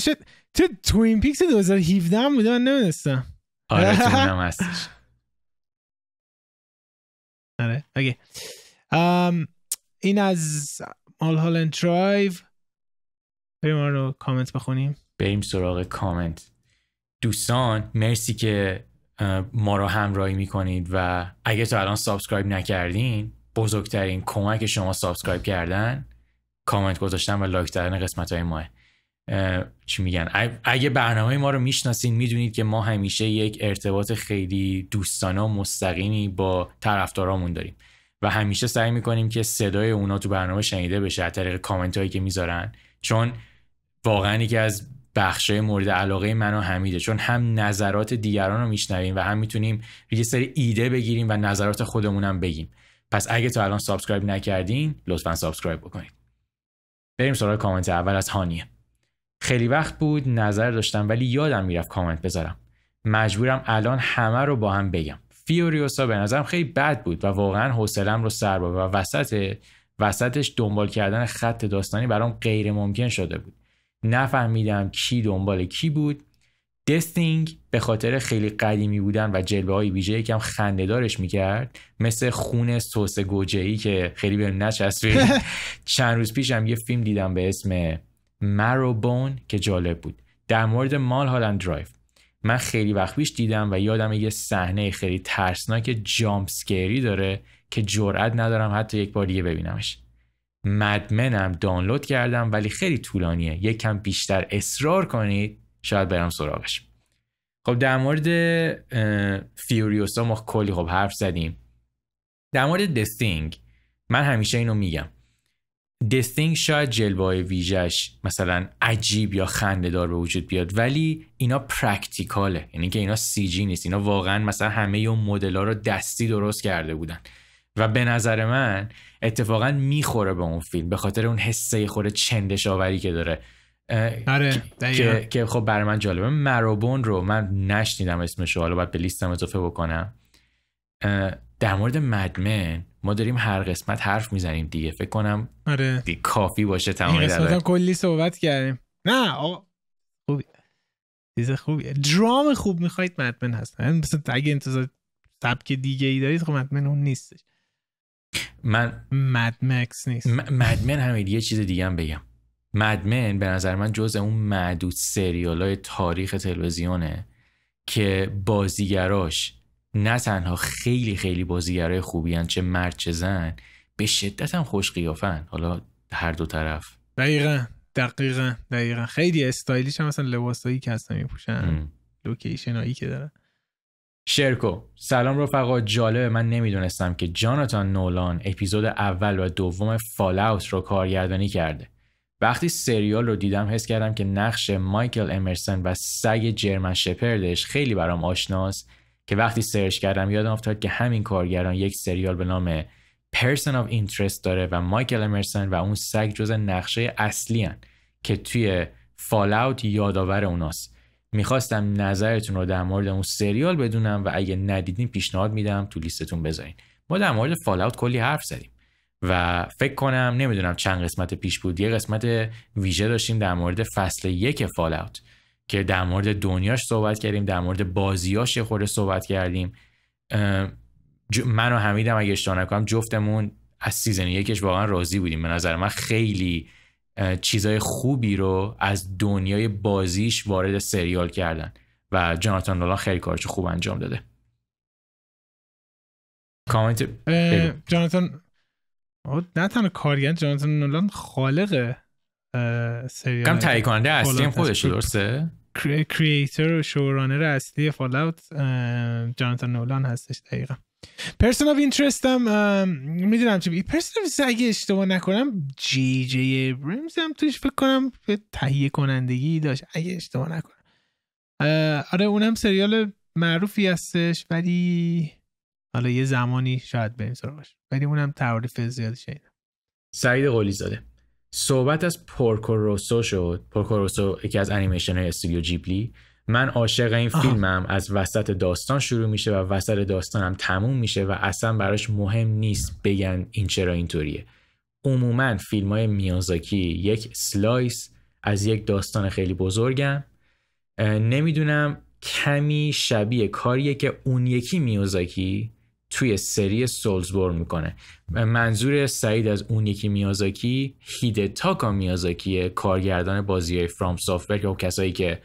شد تو توین پیکس 2017 هم بوده من نمیدونستم آره تو *laughs* هم هستش آره اگه ام این از مال هالند درایو بریم رو کامنت بخونیم بریم سراغ کامنت دوستان مرسی که ما رو همراهی میکنید و اگه تا الان سابسکرایب نکردین بزرگترین کمک شما سابسکرایب کردن کامنت گذاشتن و لایک دادن قسمت های ماه چی میگن اگه برنامه ما رو میشناسین میدونید که ما همیشه یک ارتباط خیلی دوستانه و مستقیمی با طرفدارامون داریم و همیشه سعی میکنیم که صدای اونا تو برنامه شنیده بشه از طریق کامنت هایی که میذارن چون واقعا یکی از بخشای مورد علاقه من و حمیده چون هم نظرات دیگران رو میشنویم و هم میتونیم یه سری ایده بگیریم و نظرات خودمونم بگیم پس اگه تا الان سابسکرایب نکردین لطفا سابسکرایب بکنید بریم سراغ کامنت اول از هانیه خیلی وقت بود نظر داشتم ولی یادم میرفت کامنت بذارم مجبورم الان همه رو با هم بگم فیوریوسا به نظرم خیلی بد بود و واقعا حوصلم رو سر و وسط وسطش دنبال کردن خط داستانی برام غیر ممکن شده بود نفهمیدم کی دنبال کی بود دستینگ به خاطر خیلی قدیمی بودن و جلوه های ویژه یکم خندهدارش میکرد مثل خون سس گوجه ای که خیلی به نچسبید *laughs* چند روز پیشم یه فیلم دیدم به اسم مرو بون که جالب بود در مورد مال هالند درایو من خیلی وقت دیدم و یادم یه صحنه خیلی ترسناک جامپ سکری داره که جرئت ندارم حتی یک بار دیگه ببینمش مدمنم دانلود کردم ولی خیلی طولانیه یک کم بیشتر اصرار کنید شاید برم سراغش خب در مورد فیوریوسا ما کلی خب حرف زدیم در مورد دستینگ من همیشه اینو میگم دستینگ شاید جلوه ویژش مثلا عجیب یا خنده دار به وجود بیاد ولی اینا پرکتیکاله یعنی که اینا جی نیست اینا واقعا مثلا همه اون مدل ها رو دستی درست کرده بودن و به نظر من اتفاقا میخوره به اون فیلم به خاطر اون حسه خوره چندش آوری که داره آره که, که خب برای من جالبه مروبون رو من نشنیدم اسمش رو حالا باید به لیستم اضافه بکنم در مورد مدمن ما داریم هر قسمت حرف میزنیم دیگه فکر کنم آره. دیگه کافی باشه تمام قسمت کلی صحبت کردیم نه آقا خوبی چیز خوبیه درام خوب میخواید مدمن هستن. یعنی مثلا اگه انتظار سبک دیگه ای دارید خب مدمن اون نیستش من مدمکس نیست مدمن همین یه چیز دیگه هم بگم مدمن به نظر من جز اون معدود سریال های تاریخ تلویزیونه که بازیگراش نه تنها خیلی خیلی بازیگرای خوبی هن. چه مرد چه زن به شدت هم خوش قیافن حالا هر دو طرف دقیقا دقیقا دقیقا خیلی استایلیش هم مثلا لباسایی که هستن میپوشن لوکیشن هایی که دارن شرکو سلام رفقا جالبه من نمیدونستم که جاناتان نولان اپیزود اول و دوم فالاوت رو کارگردانی کرده وقتی سریال رو دیدم حس کردم که نقش مایکل امرسن و سگ جرمن شپردش خیلی برام آشناست که وقتی سرچ کردم یادم افتاد که همین کارگران یک سریال به نام Person of Interest داره و مایکل امرسن و اون سگ جز نقشه اصلی هن که توی فالاوت یادآور اوناست میخواستم نظرتون رو در مورد اون سریال بدونم و اگه ندیدین پیشنهاد میدم تو لیستتون بذارین ما در مورد فالاوت کلی حرف زدیم و فکر کنم نمیدونم چند قسمت پیش بود یه قسمت ویژه داشتیم در مورد فصل یک فالاوت که در مورد دنیاش صحبت کردیم در مورد بازیاش یه خورده صحبت کردیم من و حمیدم اگه اشتباه نکنم جفتمون از سیزن یکش واقعا راضی بودیم به نظر من خیلی چیزای خوبی رو از دنیای بازیش وارد سریال کردن و جاناتان نولان خیلی کارش خوب انجام داده کامنت جاناتان نه تنها کارگرد جاناتان نولان خالقه سریال کم تهیه کننده اصلی هم خودشه درسته کریتر و شورانر اصلی فالاوت جاناتان نولان هستش دقیقا پرسن آف اینترست هم میدونم چی پرسن آف اگه اشتباه نکنم جی جی ابرامز هم توش فکر کنم به تهیه کنندگی داشت اگه اشتباه نکنم آره اونم سریال معروفی هستش ولی حالا یه زمانی شاید بریم سراغش ولی اونم تعریف زیاد شنیدم سعید قلی زاده صحبت از پورکوروسو شد پورکوروسو یکی از انیمیشن های استودیو جیبلی من عاشق این فیلمم از وسط داستان شروع میشه و وسط داستانم تموم میشه و اصلا براش مهم نیست بگن این چرا اینطوریه عموما فیلم های میازاکی یک سلایس از یک داستان خیلی بزرگم نمیدونم کمی شبیه کاریه که اون یکی میوزاکی توی سری سولزبور میکنه منظور سعید از اون یکی میازاکی هیدتاکا میازاکی کارگردان بازی های فرام سافتور یا کسایی که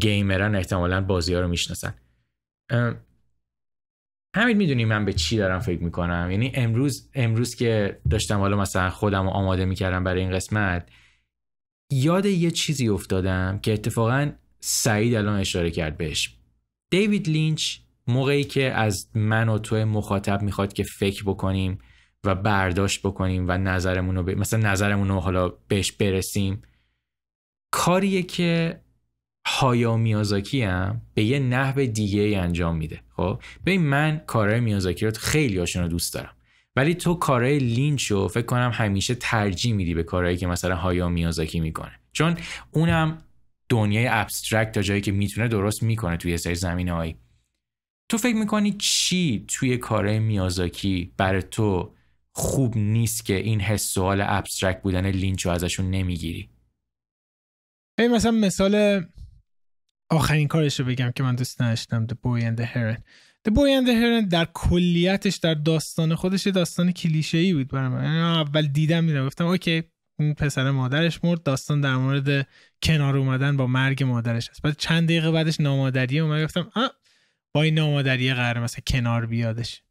گیمرن احتمالا بازی ها رو میشناسن همین میدونی من به چی دارم فکر میکنم یعنی امروز امروز که داشتم حالا مثلا خودم رو آماده میکردم برای این قسمت یاد یه چیزی افتادم که اتفاقا سعید الان اشاره کرد بهش دیوید لینچ موقعی که از من و تو مخاطب میخواد که فکر بکنیم و برداشت بکنیم و نظرمونو مثلا نظرمون حالا بهش برسیم کاریه که هایا میازاکی هم به یه نحو دیگه انجام میده خب ببین من کارهای میازاکی رو خیلی هاشون رو دوست دارم ولی تو کارهای لینچ رو فکر کنم همیشه ترجیح میدی به کارهایی که مثلا هایا میازاکی میکنه چون اونم دنیای ابسترکت تا جایی که میتونه درست میکنه توی سری زمینه هایی تو فکر میکنی چی توی کاره میازاکی بر تو خوب نیست که این حس سوال ابسترکت بودن لینچو ازشون نمیگیری این مثلا مثال آخرین کارش رو بگم که من دوست نداشتم The Boy and the Heron The Boy and the Heron در کلیتش در داستان خودش داستان کلیشه ای بود برای من یعنی اول دیدم دیدم گفتم اوکی این پسر مادرش مرد داستان در مورد کنار اومدن با مرگ مادرش است بعد چند دقیقه بعدش نامادری اومد گفتم آه با این نامادری قرار مثلا کنار بیادش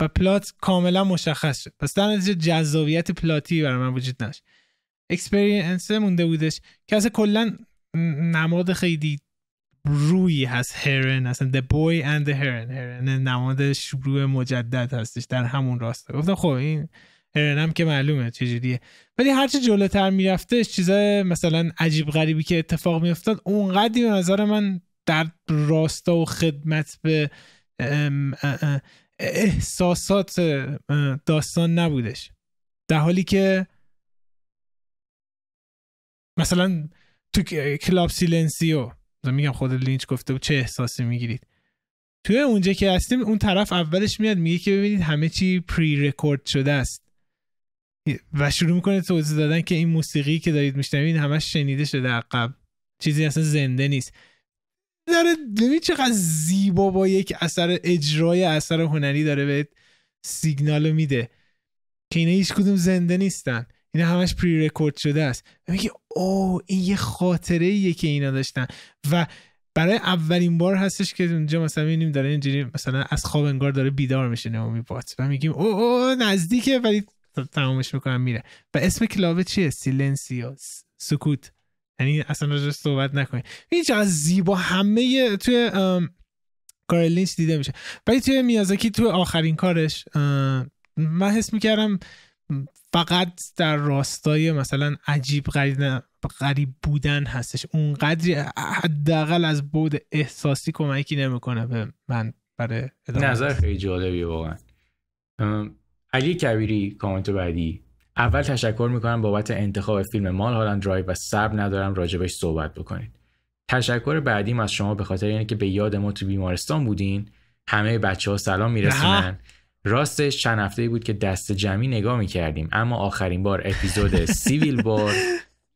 و پلات کاملا مشخص شد پس در نتیجه جذابیت پلاتی برای من وجود نداشت اکسپریانس مونده بودش که اصلا کلا نماد خیلی روی هست هرن اصلا the boy and the heron هرن نماد شروع مجدد هستش در همون راسته گفتم خب این هرن هم که معلومه چجوریه ولی هرچه جلوتر میرفتش چیزای مثلا عجیب غریبی که اتفاق میفتاد اونقدی به نظر من در راستا و خدمت به احساسات داستان نبودش در حالی که مثلا تو کلاب سیلنسیو میگم خود لینچ گفته بود چه احساسی میگیرید توی اونجا که هستیم اون طرف اولش میاد میگه که ببینید همه چی پری رکورد شده است و شروع میکنه توضیح دادن که این موسیقی که دارید میشنوید همش شنیده شده عقب چیزی اصلا زنده نیست داره ببین چقدر زیبا با یک اثر اجرای اثر هنری داره به سیگنال میده که اینا هیچ کدوم زنده نیستن اینا همش پری رکورد شده است و میگه او این یه خاطره ایه که اینا داشتن و برای اولین بار هستش که اونجا مثلا میبینیم داره اینجوری مثلا از خواب انگار داره بیدار میشه نومی بات و میگیم او او نزدیکه ولی تمامش میکنم میره و اسم کلاوه چیه سیلنسیوس سکوت یعنی اصلا راجع صحبت نکنید هیچ از زیبا همه توی کارلینچ دیده میشه ولی توی میازاکی توی آخرین کارش من حس میکردم فقط در راستای مثلا عجیب غریب, بودن هستش اونقدری حداقل از بود احساسی کمکی نمیکنه به من برای نظر خیلی جالبیه واقعا علی کبیری کامنت بعدی اول تشکر میکنم بابت انتخاب فیلم مال هالند درایو و صبر ندارم راجبش صحبت بکنید تشکر بعدیم از شما به خاطر اینه که به یاد ما تو بیمارستان بودین همه بچه ها سلام میرسونن راستش چند هفته بود که دست جمعی نگاه میکردیم اما آخرین بار اپیزود *laughs* سیویل بار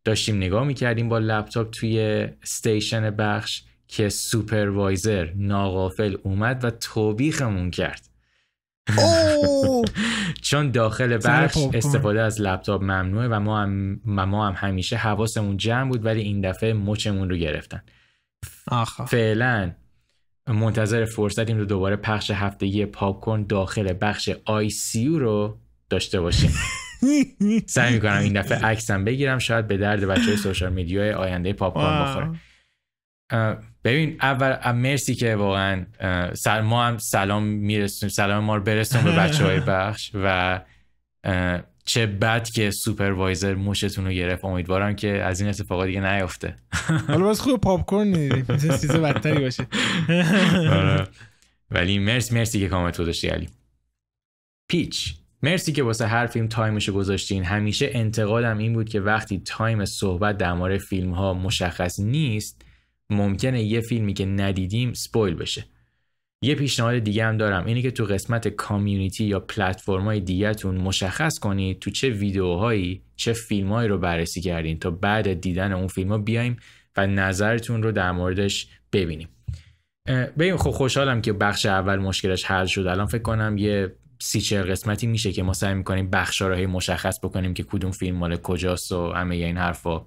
داشتیم نگاه میکردیم با لپتاپ توی استیشن بخش که سوپروایزر ناقافل اومد و توبیخمون کرد چون داخل بخش استفاده از لپتاپ ممنوعه و ما هم, ما هم همیشه حواسمون جمع بود ولی این دفعه مچمون رو گرفتن فعلا منتظر فرصتیم رو دوباره پخش هفتگی پاپکورن داخل بخش آی او رو داشته باشیم *laughs* سعی میکنم این دفعه عکسم بگیرم شاید به درد بچه سوشال میدیای آینده پاپکورن بخوره ببین اول مرسی که واقعا سر ما هم سلام میرسیم سلام ما رو برسون به بچه های *laughs* بخش و چه بد که سوپروایزر موشتون رو گرفت امیدوارم که از این اتفاقا دیگه نیفته *laughs* حالا باز خوب پاپ کورن *laughs* چیز بدتری باشه آره. ولی مرسی مرسی که کامنت گذاشتی علی پیچ مرسی که واسه هر فیلم تایمشو گذاشتین همیشه انتقادم این بود که وقتی تایم صحبت در مورد فیلم ها مشخص نیست ممکنه یه فیلمی که ندیدیم سپویل بشه یه پیشنهاد دیگه هم دارم اینه که تو قسمت کامیونیتی یا پلتفرم‌های دیگه‌تون مشخص کنید تو چه ویدیوهایی چه فیلمهایی رو بررسی کردین تا بعد دیدن اون فیلم‌ها بیایم و نظرتون رو در موردش ببینیم ببین خب خوشحالم که بخش اول مشکلش حل شد الان فکر کنم یه سی قسمتی میشه که ما سعی میکنیم بخش رو مشخص بکنیم که کدوم فیلم مال کجاست و همه این حرفا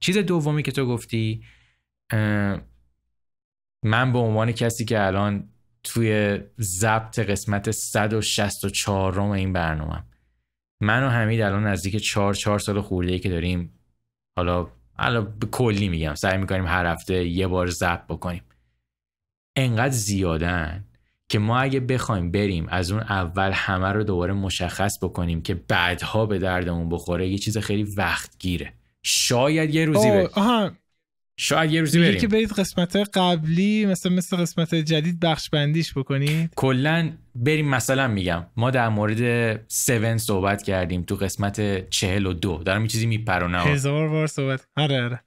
چیز دومی که تو گفتی من به عنوان کسی که الان توی ضبط قسمت 164 این برنامه من و حمید الان نزدیک 4 4 سال خورده ای که داریم حالا حالا به کلی میگم سعی میکنیم هر هفته یه بار ضبط بکنیم انقدر زیادن که ما اگه بخوایم بریم از اون اول همه رو دوباره مشخص بکنیم که بعدها به دردمون بخوره یه چیز خیلی وقت گیره شاید یه روزی شاید یه روزی بریم که برید قسمت قبلی مثلا مثل قسمت جدید بخش بندیش بکنید کلا بریم مثلا میگم ما در مورد 7 صحبت کردیم تو قسمت 42 دارم یه چیزی میپرونم هزار بار صحبت آره آره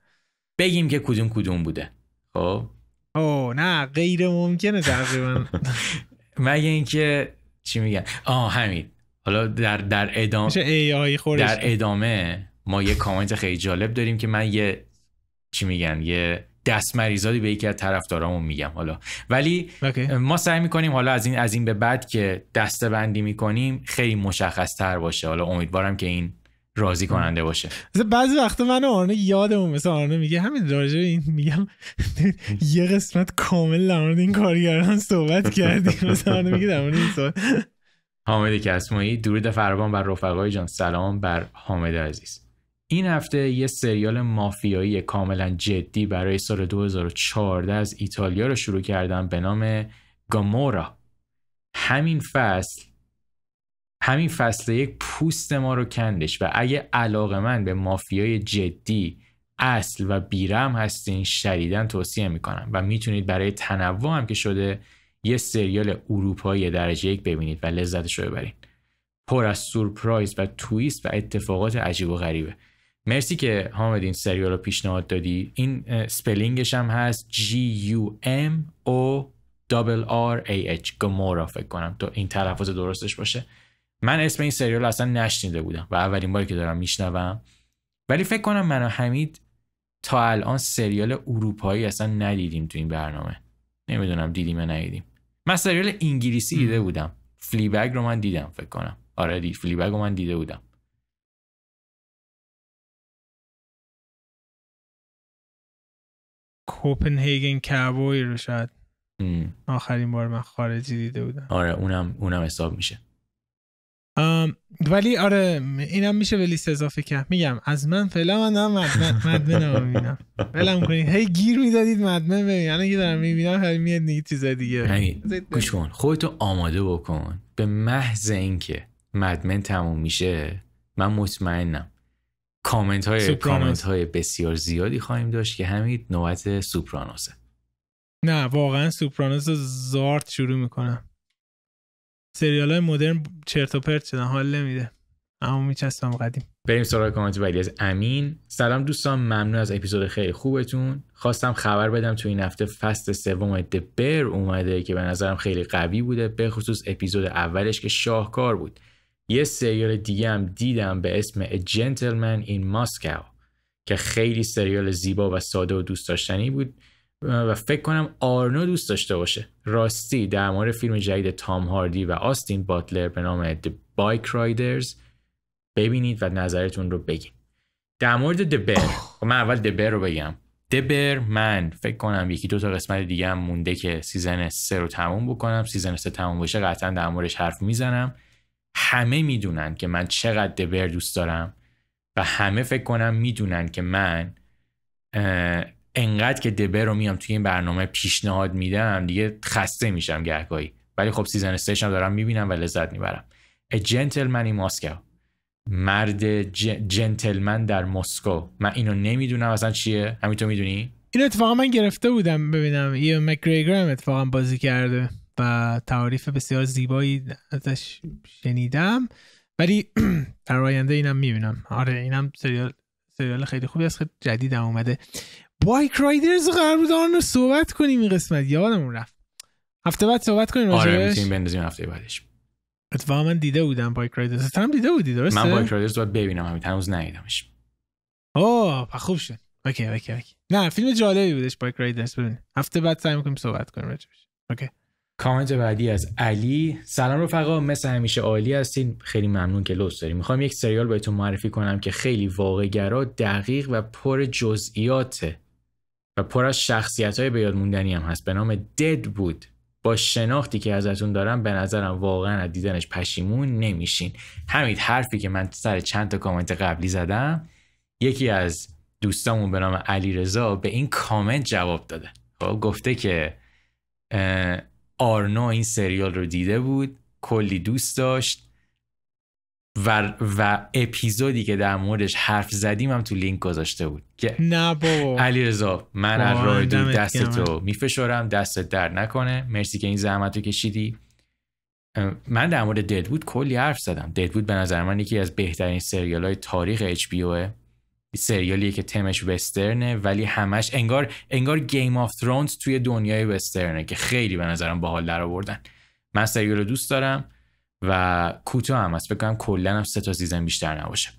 بگیم که کدوم کدوم بوده خب او نه غیر ممکنه تقریبا *laughs* مگه اینکه چی میگن آه همین حالا در در ادامه در ادامه ما یه کامنت خیلی جالب داریم که من یه چی میگن یه دست مریضادی به یکی از طرفدارامون میگم حالا ولی ما سعی میکنیم حالا از این از این به بعد که دسته بندی میکنیم خیلی مشخص تر باشه حالا امیدوارم که این راضی کننده باشه بعضی وقتا من آرنه یادمون مثل آرنه میگه همین راجع این میگم *laughs* یه قسمت کامل در این کارگران صحبت کردیم *laughs* مثلا آرنه میگه در این صحبت حامد کسمایی درود فربان بر رفقای جان سلام بر حامد عزیز این هفته یه سریال مافیایی کاملا جدی برای سال 2014 از ایتالیا رو شروع کردم به نام گامورا همین فصل همین فصل یک پوست ما رو کندش و اگه علاقه من به مافیای جدی اصل و بیرم هستین شدیدا توصیه میکنم و میتونید برای تنوع هم که شده یه سریال اروپایی درجه یک ببینید و لذتش رو ببرین پر از سورپرایز و تویست و اتفاقات عجیب و غریبه مرسی که حامد این سریال رو پیشنهاد دادی این سپلینگش هم هست G U M O R A H گمورا فکر کنم تو این تلفظ درستش باشه من اسم این سریال اصلا نشنیده بودم و اولین باری که دارم میشنوم ولی فکر کنم من و حمید تا الان سریال اروپایی اصلا ندیدیم تو این برنامه نمیدونم دیدیم یا ندیدیم من سریال انگلیسی دیده بودم فلیبگ رو من دیدم فکر کنم آره دی بگ رو من دیده بودم کوپنهیگن کابوی رو شاید آخرین بار من خارجی دیده بودم آره اونم اونم حساب میشه ولی آره اینم میشه به لیست اضافه کرد میگم از من فعلا من دارم مدمن میبینم فیلم کنید هی گیر میدادید مدمن ببین یعنی که دارم میبینم هر میاد نگید چیز دیگه گوش خودتو آماده بکن به محض اینکه مدمن تموم میشه من مطمئنم کامنت های, کامنت های بسیار زیادی خواهیم داشت که همین نوبت سوپرانوسه نه واقعا سوپرانوس زارت شروع میکنم سریال های مدرن چرت و پرت شدن حال نمیده اما میچستم قدیم بریم سراغ کامنت بعدی از امین سلام دوستان ممنون از اپیزود خیلی خوبتون خواستم خبر بدم تو این هفته فصل سوم بر اومده که به نظرم خیلی قوی بوده به خصوص اپیزود اولش که شاهکار بود یه سریال دیگه هم دیدم به اسم A Gentleman in Moscow که خیلی سریال زیبا و ساده و دوست داشتنی بود و فکر کنم آرنو دوست داشته باشه راستی در مورد فیلم جدید تام هاردی و آستین باتلر به نام The Bike Riders ببینید و نظرتون رو بگید در مورد دبر خب من اول دبر رو بگم دبر من فکر کنم یکی دو تا قسمت دیگه هم مونده که سیزن سه رو تموم بکنم سیزن سه تموم بشه قطعا در موردش حرف میزنم همه میدونن که من چقدر دبر دوست دارم و همه فکر کنم میدونن که من انقدر که دبر رو میام توی این برنامه پیشنهاد میدم دیگه خسته میشم گهگاهی ولی خب سیزن استیشن دارم میبینم و لذت میبرم جنتلمنی Moscow مرد جنتلمن در مسکو من اینو نمیدونم اصلا چیه همین تو میدونی این اتفاقا من گرفته بودم ببینم یه مکریگرام اتفاقا بازی کرده و تعاریف بسیار زیبایی ازش شنیدم ولی *clears throat* در آینده اینم میبینم آره اینم سریال سریال خیلی خوبی از خیلی جدید اومده بایک رایدرز قرار بود رو صحبت کنیم این قسمت یادمون رفت هفته بعد صحبت کنیم آره میتونیم بندازیم هفته بعدش اتفاقا من دیده بودم بایک رایدرز هم دیده بودی درسته من بایک رایدرز باید ببینم همین هنوز ندیدمش اوه خوب شد اوکی اوکی اوکی نه فیلم جالبی بودش بایک رایدرز ببین هفته بعد سعی میکنیم صحبت کنیم راجبش اوکی کامنت بعدی از علی سلام رفقا مثل همیشه عالی هستین خیلی ممنون که لطف داریم میخوام یک سریال بهتون معرفی کنم که خیلی واقعگرا دقیق و پر جزئیاته و پر از شخصیت های بیاد موندنی هم هست به نام دد بود با شناختی که ازتون دارم به نظرم واقعا از دیدنش پشیمون نمیشین همین حرفی که من سر چند تا کامنت قبلی زدم یکی از دوستامون به نام علی رضا به این کامنت جواب داده خب گفته که آرنو این سریال رو دیده بود کلی دوست داشت و, و اپیزودی که در موردش حرف زدیم هم تو لینک گذاشته بود که نه بابا علی رضا من از راه دو دست تو میفشورم دستت در نکنه مرسی که این زحمت رو کشیدی من در مورد بود، کلی حرف زدم بود به نظر من یکی از بهترین سریال های تاریخ HBOه. سریالیه که تمش وسترنه ولی همش انگار انگار گیم آف ترونز توی دنیای وسترنه که خیلی به نظرم باحال در آوردن من سریال رو دوست دارم و کوتاه هم هست بکنم کلا هم سه تا سیزن بیشتر نباشه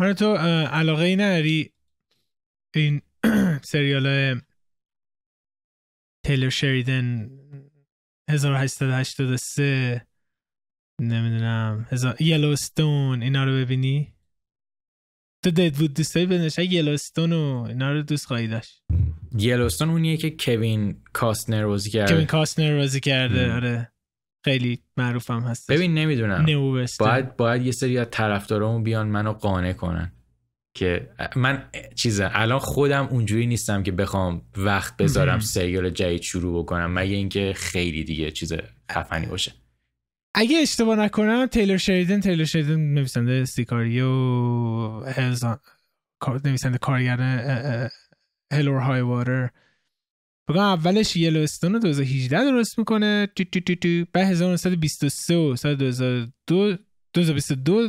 حالا تو علاقه ای نداری این *clears throat* سریال های تیلر شریدن 1883 نمیدونم یلوستون اینا رو ببینی تو بود دوستایی بنش یلوستون و اینا رو دوست خواهی داشت یلوستون اونیه که کوین کاستنر روزی کرده کوین کاستنر روزی کرده آره خیلی معروفم هست ببین نمیدونم باید باید یه سری از طرفدارامو بیان منو قانع کنن که من چیزه الان خودم اونجوری نیستم که بخوام وقت بذارم سریال جدید شروع بکنم مگه اینکه خیلی دیگه چیز خفنی باشه اگه اشتباه نکنم تیلر شریدن تیلر شریدن نویسنده سیکاری و هلزان نویسنده کارگرن هلور های واتر بگم اولش یلوستون رو 2018 درست میکنه تو تو تو تو بعد 1923 و 2022 2022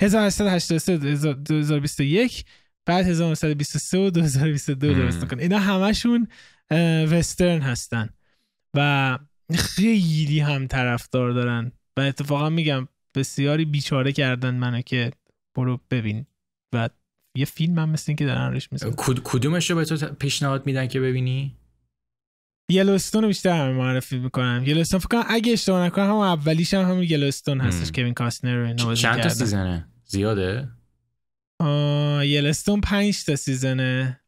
2021 بعد 1923 و 2022 درست میکنه اینا همشون وسترن هستن و خیلی هم طرفدار دارن و اتفاقا میگم بسیاری بیچاره کردن منو که برو ببین و یه فیلم هم مثل این که دارن روش میزن کدومش رو به تو پیشنهاد میدن که ببینی یلوستون رو بیشتر همه معرفی میکنم یلوستون فکر کنم اگه اشتباه نکنم هم اولیش هم همون یلوستون هستش که کوین کاستنر رو چند تا سیزنه زیاده یلوستون 5 تا سیزنه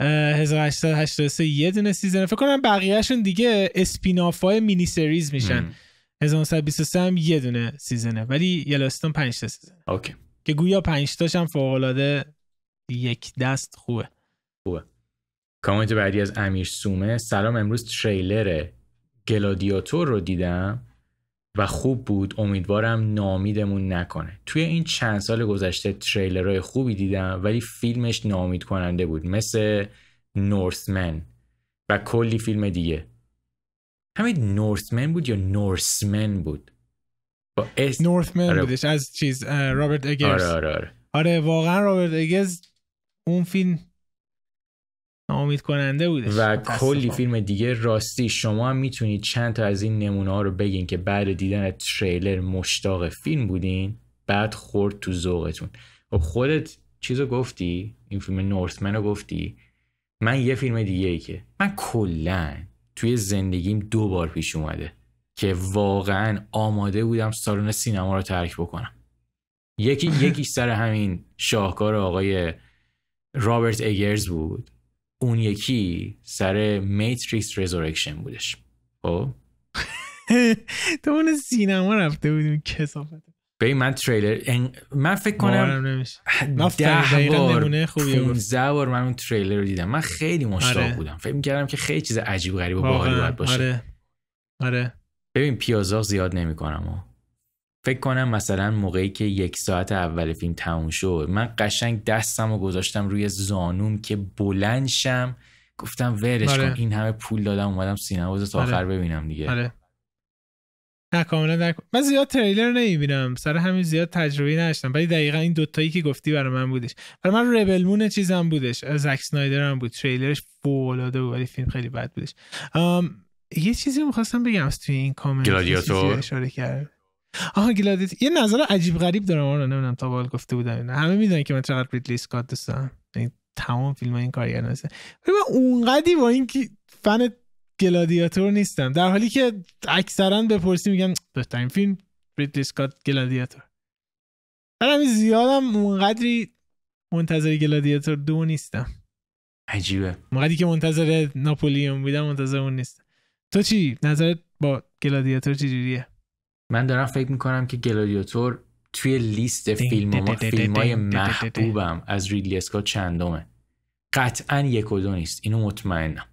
1883 یه دونه سیزن فکر کنم بقیهشون دیگه اسپیناف های مینی سریز میشن 1923 هم یه دونه سیزنه ولی یلوستون 5 تا سیزن اوکی که گویا 5 تاش هم فوق العاده یک دست خوبه خوبه کامنت بعدی از امیر سومه سلام امروز تریلر گلادیاتور رو دیدم و خوب بود امیدوارم نامیدمون نکنه توی این چند سال گذشته تریلرهای خوبی دیدم ولی فیلمش نامید کننده بود مثل نورسمن و کلی فیلم دیگه همین نورسمن بود یا نورسمن بود با اس نورثمن آره. بودش از چیز رابرت اگرز آره, آره, آره. آره واقعا رابرت اگرز اون فیلم ناامید کننده بودش و کلی فیلم دیگه راستی شما هم میتونید چند تا از این نمونه ها رو بگین که بعد دیدن تریلر مشتاق فیلم بودین بعد خورد تو ذوقتون خب خودت چیزو گفتی این فیلم نورثمن رو گفتی من یه فیلم دیگه ای که من کلا توی زندگیم دو بار پیش اومده که واقعا آماده بودم سالن سینما رو ترک بکنم یکی یکی سر همین شاهکار آقای رابرت اگرز بود اون یکی سر میتریکس رزورکشن بودش خب *laughs* تو اون سینما رفته بودیم کسافت به من تریلر من فکر کنم ده بار پونزه بار من اون تریلر رو دیدم من خیلی مشتاق آره. بودم فکر میکردم که خیلی چیز عجیب و غریب و باحال باید باشه آره آره ببین پیازاق زیاد نمیکنم فکر کنم مثلا موقعی که یک ساعت اول فیلم تموم شد من قشنگ دستم رو گذاشتم روی زانوم که بلند شم گفتم ورش کن آره. این همه پول دادم اومدم سینما تا آره. آخر ببینم دیگه آره. نه کاملا در... من زیاد تریلر نمیبینم سر همین زیاد تجربه نداشتم ولی دقیقا این دوتایی که گفتی برای من بودش برای من ربل مون چیزم بودش زک سنایدر هم بود تریلرش فولاده بود ولی فیلم خیلی بد بودش یه چیزی میخواستم بگم توی این کامنت گلادیاتور اشاره کرد آها گلادیت یه نظر عجیب غریب دارم آره نمیدونم تا بال گفته بودم اینا همه میدونن که من چقدر ریدلی اسکات دوست دارم یعنی تمام فیلم این کارگر نیست ولی من اونقدی با این فن گلادیاتور نیستم در حالی که اکثرا بپرسی میگن بهترین فیلم ریدلی اسکات گلادیاتور من همین زیادم اونقدری منتظر گلادیاتور دو نیستم عجیبه مقدی که منتظر ناپولیون بودم منتظر اون نیستم تو چی نظرت با گلادیاتور چجوریه من دارم فکر میکنم که گلادیاتور توی لیست فیلم, فیلم های محبوبم از ریدلی اسکات چندمه قطعا یک و دو نیست اینو مطمئنم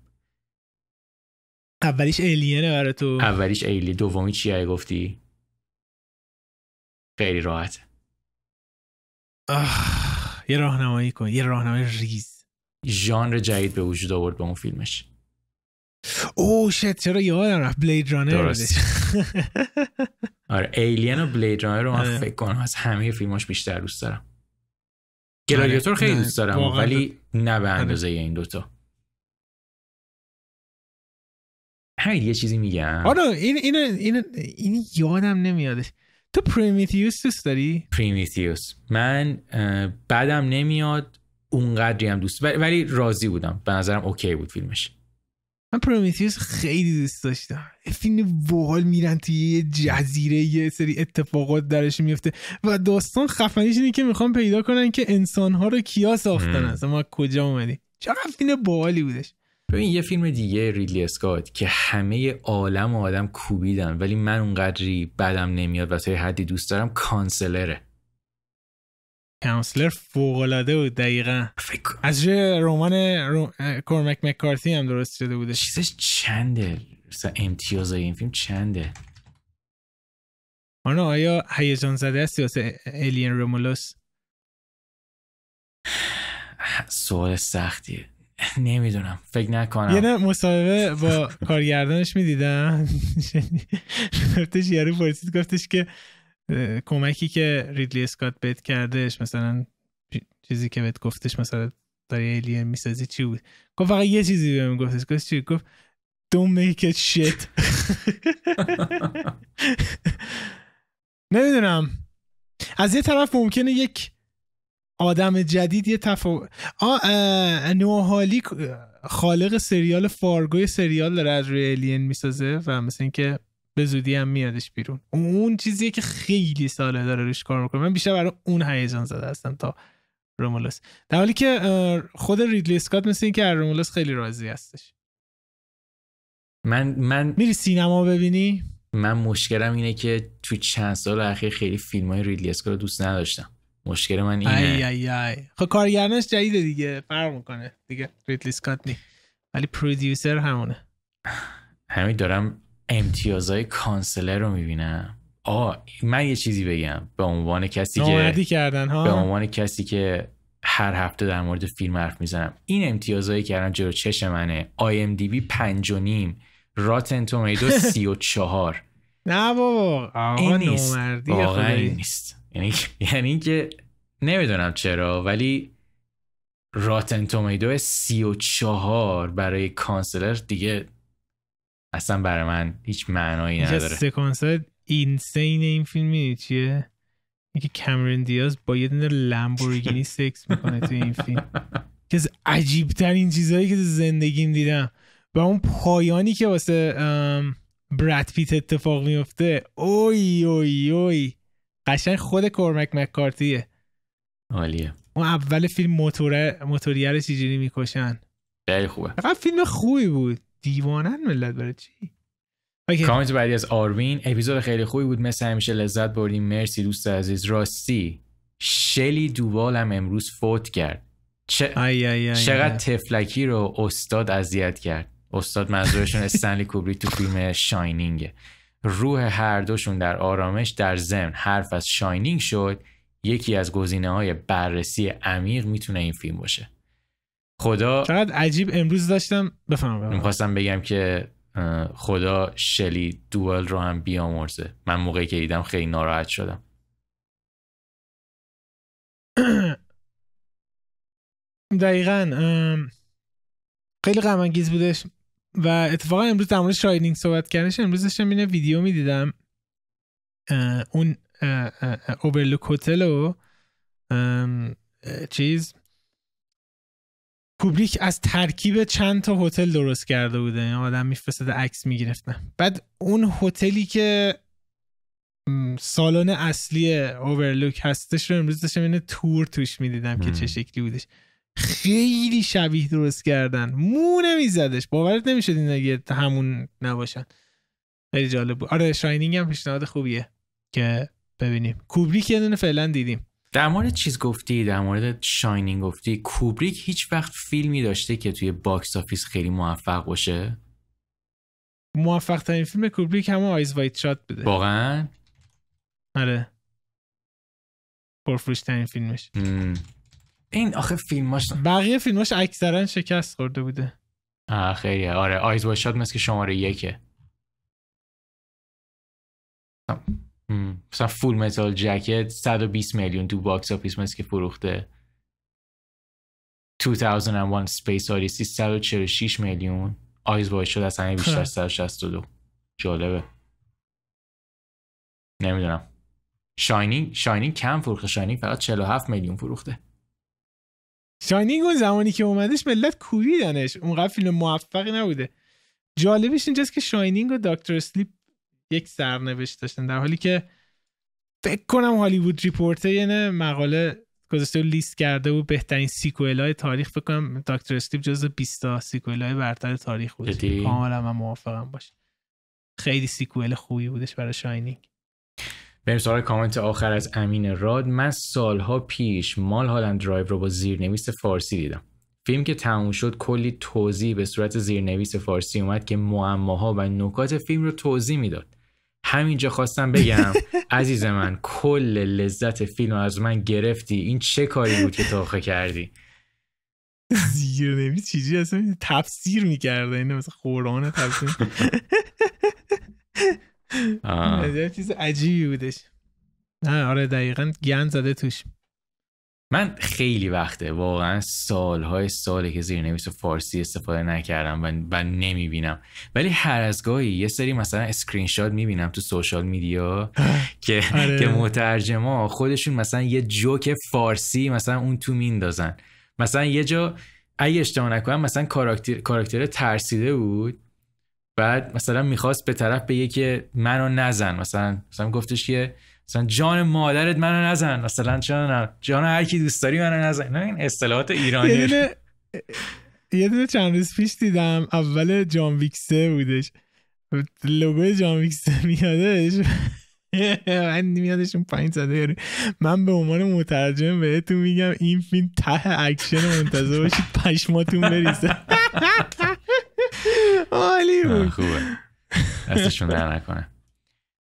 اولیش ایلینه برای تو اولیش ایلی دومی چی گفتی خیلی راحت آه، یه راهنمایی کن یه راهنمای ریز ژانر جدید به وجود آورد به اون فیلمش او شت چرا یادم رفت بلید رانر *laughs* آره ایلین و بلید رانر رو من آره. فکر کنم از همه فیلماش بیشتر دوست دارم گلادیاتور آره، خیلی دوست دارم ولی نه به آره. اندازه این دوتا همین یه چیزی میگم آره این این این این یادم نمیاد. تو پریمیتیوس دوست داری پریمیتیوس من بعدم نمیاد اونقدری هم دوست ولی راضی بودم به نظرم اوکی بود فیلمش من پرومیتیوس خیلی دوست داشتم فیلم وال میرن توی یه جزیره یه سری اتفاقات درش میفته و داستان خفنیش اینه که میخوام پیدا کنن که انسانها رو کیا ساختن اصلا ما کجا اومدیم چقدر فیلم باحالی بودش ببین یه فیلم دیگه ریلی اسکات که همه عالم و آدم کوبیدن ولی من اونقدری بدم نمیاد و تا حدی دوست دارم کانسلره کانسلر فوق العاده بود دقیقا فکر. از جه رمان کورمک مکارتی هم درست شده بوده چیزش چنده مثلا امتیاز این فیلم چنده آنها آیا هیجان زده است واسه الین رومولوس سوال سختیه نمیدونم فکر نکنم یه مصاحبه با *laughs* کارگردانش میدیدم *laughs* گفتش یارو پرسید گفتش که کمکی که ریدلی اسکات بهت کردهش مثلا چیزی که بهت گفتش مثلا داری ایلین میسازی چی بود گفت فقط یه چیزی بهم گفتش گفت چی گفت don't make it shit *laughs* نمیدونم از یه طرف ممکنه یک آدم جدید یه تفاوت نوحالی خالق سریال فارگوی سریال داره از روی الین میسازه و مثل اینکه به زودی هم میادش بیرون اون چیزیه که خیلی ساله داره روش کار میکنه من بیشتر برای اون هیجان زده هستم تا رومولوس در حالی که خود ریدلی اسکات مثل اینکه از رومولوس خیلی راضی هستش من من میری سینما ببینی من مشکلم اینه که تو چند سال اخیر خیلی فیلم های ریدلی اسکات رو دوست نداشتم مشکل من اینه ای ای ای. خب کارگردانش جدیده دیگه فرق میکنه دیگه ریدلی اسکات نی ولی پرودیوسر همونه همین دارم امتیازهای کانسلر رو میبینم آه من یه چیزی بگم به عنوان کسی که کردن ها به عنوان کسی که هر هفته در مورد فیلم حرف میزنم این امتیازهایی که الان جلو چش منه آی ام دی بی پنج و نیم راتن تومیدو *laughs* سی و چهار نه بابا این نیست واقعا نیست یعنی یعنی اینکه نمیدونم چرا ولی راتن تومیدو سی و چهار برای کانسلر دیگه اصلا برای من هیچ معنایی نداره سکانس اینسین این فیلم چیه اینکه کمرن دیاز با یه دونه لامبورگینی *laughs* سکس میکنه تو این فیلم که از عجیب ترین چیزهایی که تو زندگیم دیدم و اون پایانی که واسه براد پیت اتفاق میفته اوی اوی اوی قشنگ خود کورمک مکارتیه عالیه اون اول فیلم موتوره موتوریه رو چجوری میکشن خیلی خوبه فیلم خوبی بود دیوانن ملت برای چی okay. کامنت بعدی از آروین اپیزود خیلی خوبی بود مثل همیشه لذت بردیم مرسی دوست عزیز راستی شلی دوبالم هم امروز فوت کرد چه... چقدر تفلکی رو استاد اذیت کرد استاد منظورشون *laughs* استنلی کوبری تو فیلم شاینینگ. روح هر دوشون در آرامش در ضمن حرف از شاینینگ شد یکی از گزینه های بررسی عمیق میتونه این فیلم باشه خدا چقدر عجیب امروز داشتم بفهم میخواستم بگم که خدا شلی دوال رو هم بیامرزه من موقعی که دیدم خیلی ناراحت شدم *clears throat* دقیقا خیلی غم انگیز بودش و اتفاقا امروز در مورد شاینینگ صحبت کردنش امروز داشتم اینه ویدیو میدیدم اون اوبرلوک هتل و چیز کوبریک از ترکیب چند تا هتل درست کرده بوده آدم میفرستاده عکس میگرفته بعد اون هتلی که سالن اصلی اوورلوک هستش رو امروز داشتم اینه تور توش میدیدم که چه شکلی بودش خیلی شبیه درست کردن مو نمیزدش باورت نمیشد این اگه همون نباشن خیلی جالب بود آره شاینینگ هم پیشنهاد خوبیه که ببینیم کوبریک یه فعلا دیدیم در مورد چیز گفتی در مورد شاینینگ گفتی کوبریک هیچ وقت فیلمی داشته که توی باکس آفیس خیلی موفق باشه موفق ترین فیلم کوبریک هم آیز وایت شات بده واقعا آره پرفروش ترین فیلمش مم. این آخه فیلماش بقیه فیلماش اکثرا شکست خورده بوده آه آره آیز وایت شات مثل شماره یکه مثلا فول متال جکت 120 میلیون تو باکس آفیس مثل که فروخته 2001 Space Odyssey 146 میلیون آیز باید شد از همه بیشتر 162 خب. جالبه نمیدونم شاینینگ شاینینگ کم فروخته شاینینگ فقط 47 میلیون فروخته شاینینگ اون زمانی که اومدش ملت دانش اونقدر فیلم موفقی نبوده جالبش اینجاست که شاینینگ و داکتر اسلیپ یک سرنوشت داشتن در حالی که فکر کنم هالیوود ریپورتر مقاله گذاشته و لیست کرده و بهترین سیکوئل های تاریخ فکر کنم دکتر استیو جز 20 تا سیکوئل های برتر تاریخ بود کاملا من موافقم باشه خیلی سیکوئل خوبی بودش برای شاینینگ بریم سراغ کامنت آخر از امین راد من سالها پیش مال هالند درایو رو با زیرنویس فارسی دیدم فیلم که تموم شد کلی توضیح به صورت زیرنویس فارسی اومد که معماها و نکات فیلم رو توضیح میداد همینجا خواستم بگم عزیز من کل لذت فیلم از من گرفتی این چه کاری بود که تاخه کردی زیر نمی چیزی اصلا تفسیر میکرده اینه مثل قرآن تفسیر چیز عجیبی بودش نه آره دقیقا گند زده توش من خیلی وقته واقعا سالهای ساله که زیرنویس فارسی استفاده نکردم و, و نمیبینم ولی هر از گاهی یه سری مثلا اسکرین شات میبینم تو سوشال میدیا *laughs* که آره. که مترجما خودشون مثلا یه جوک فارسی مثلا اون تو میندازن مثلا یه جا اگه اشتباه نکنم مثلا کاراکتر ترسیده بود بعد مثلا میخواست به طرف بگه که منو نزن مثلا مثلا گفتش که مثلا جان مادرت منو نزن مثلا چرا جان هر کی دوست داری منو نزن این اصطلاحات ایرانی یه دونه چند روز پیش دیدم اول جان ویکسه بودش لوگو جان ویکسه میادش من اون پایین زده من به عنوان مترجم بهتون میگم این فیلم ته اکشن منتظر باشید پشماتون بریزه *laughs* عالی بود خوبه دستشون در نکنه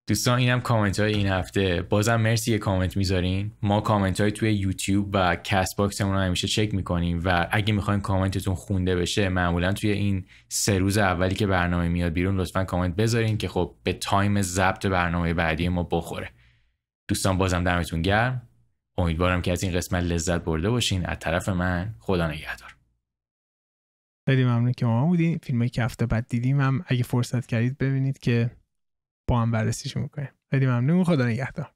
دوستان اینم کامنت های این هفته بازم مرسی یه کامنت میذارین ما کامنت های توی یوتیوب و کست باکس رو همیشه چک میکنیم و اگه میخواین کامنتتون خونده بشه معمولا توی این سه روز اولی که برنامه میاد بیرون لطفا کامنت بذارین که خب به تایم ضبط برنامه بعدی ما بخوره دوستان بازم دمتون گرم امیدوارم که از این قسمت لذت برده باشین از طرف من خدا نگهدار خیلی ممنون که ما بودیم فیلمایی که هفته بعد دیدیم هم اگه فرصت کردید ببینید که با هم بررسیش میکنیم خیلی ممنون خدا نگهدار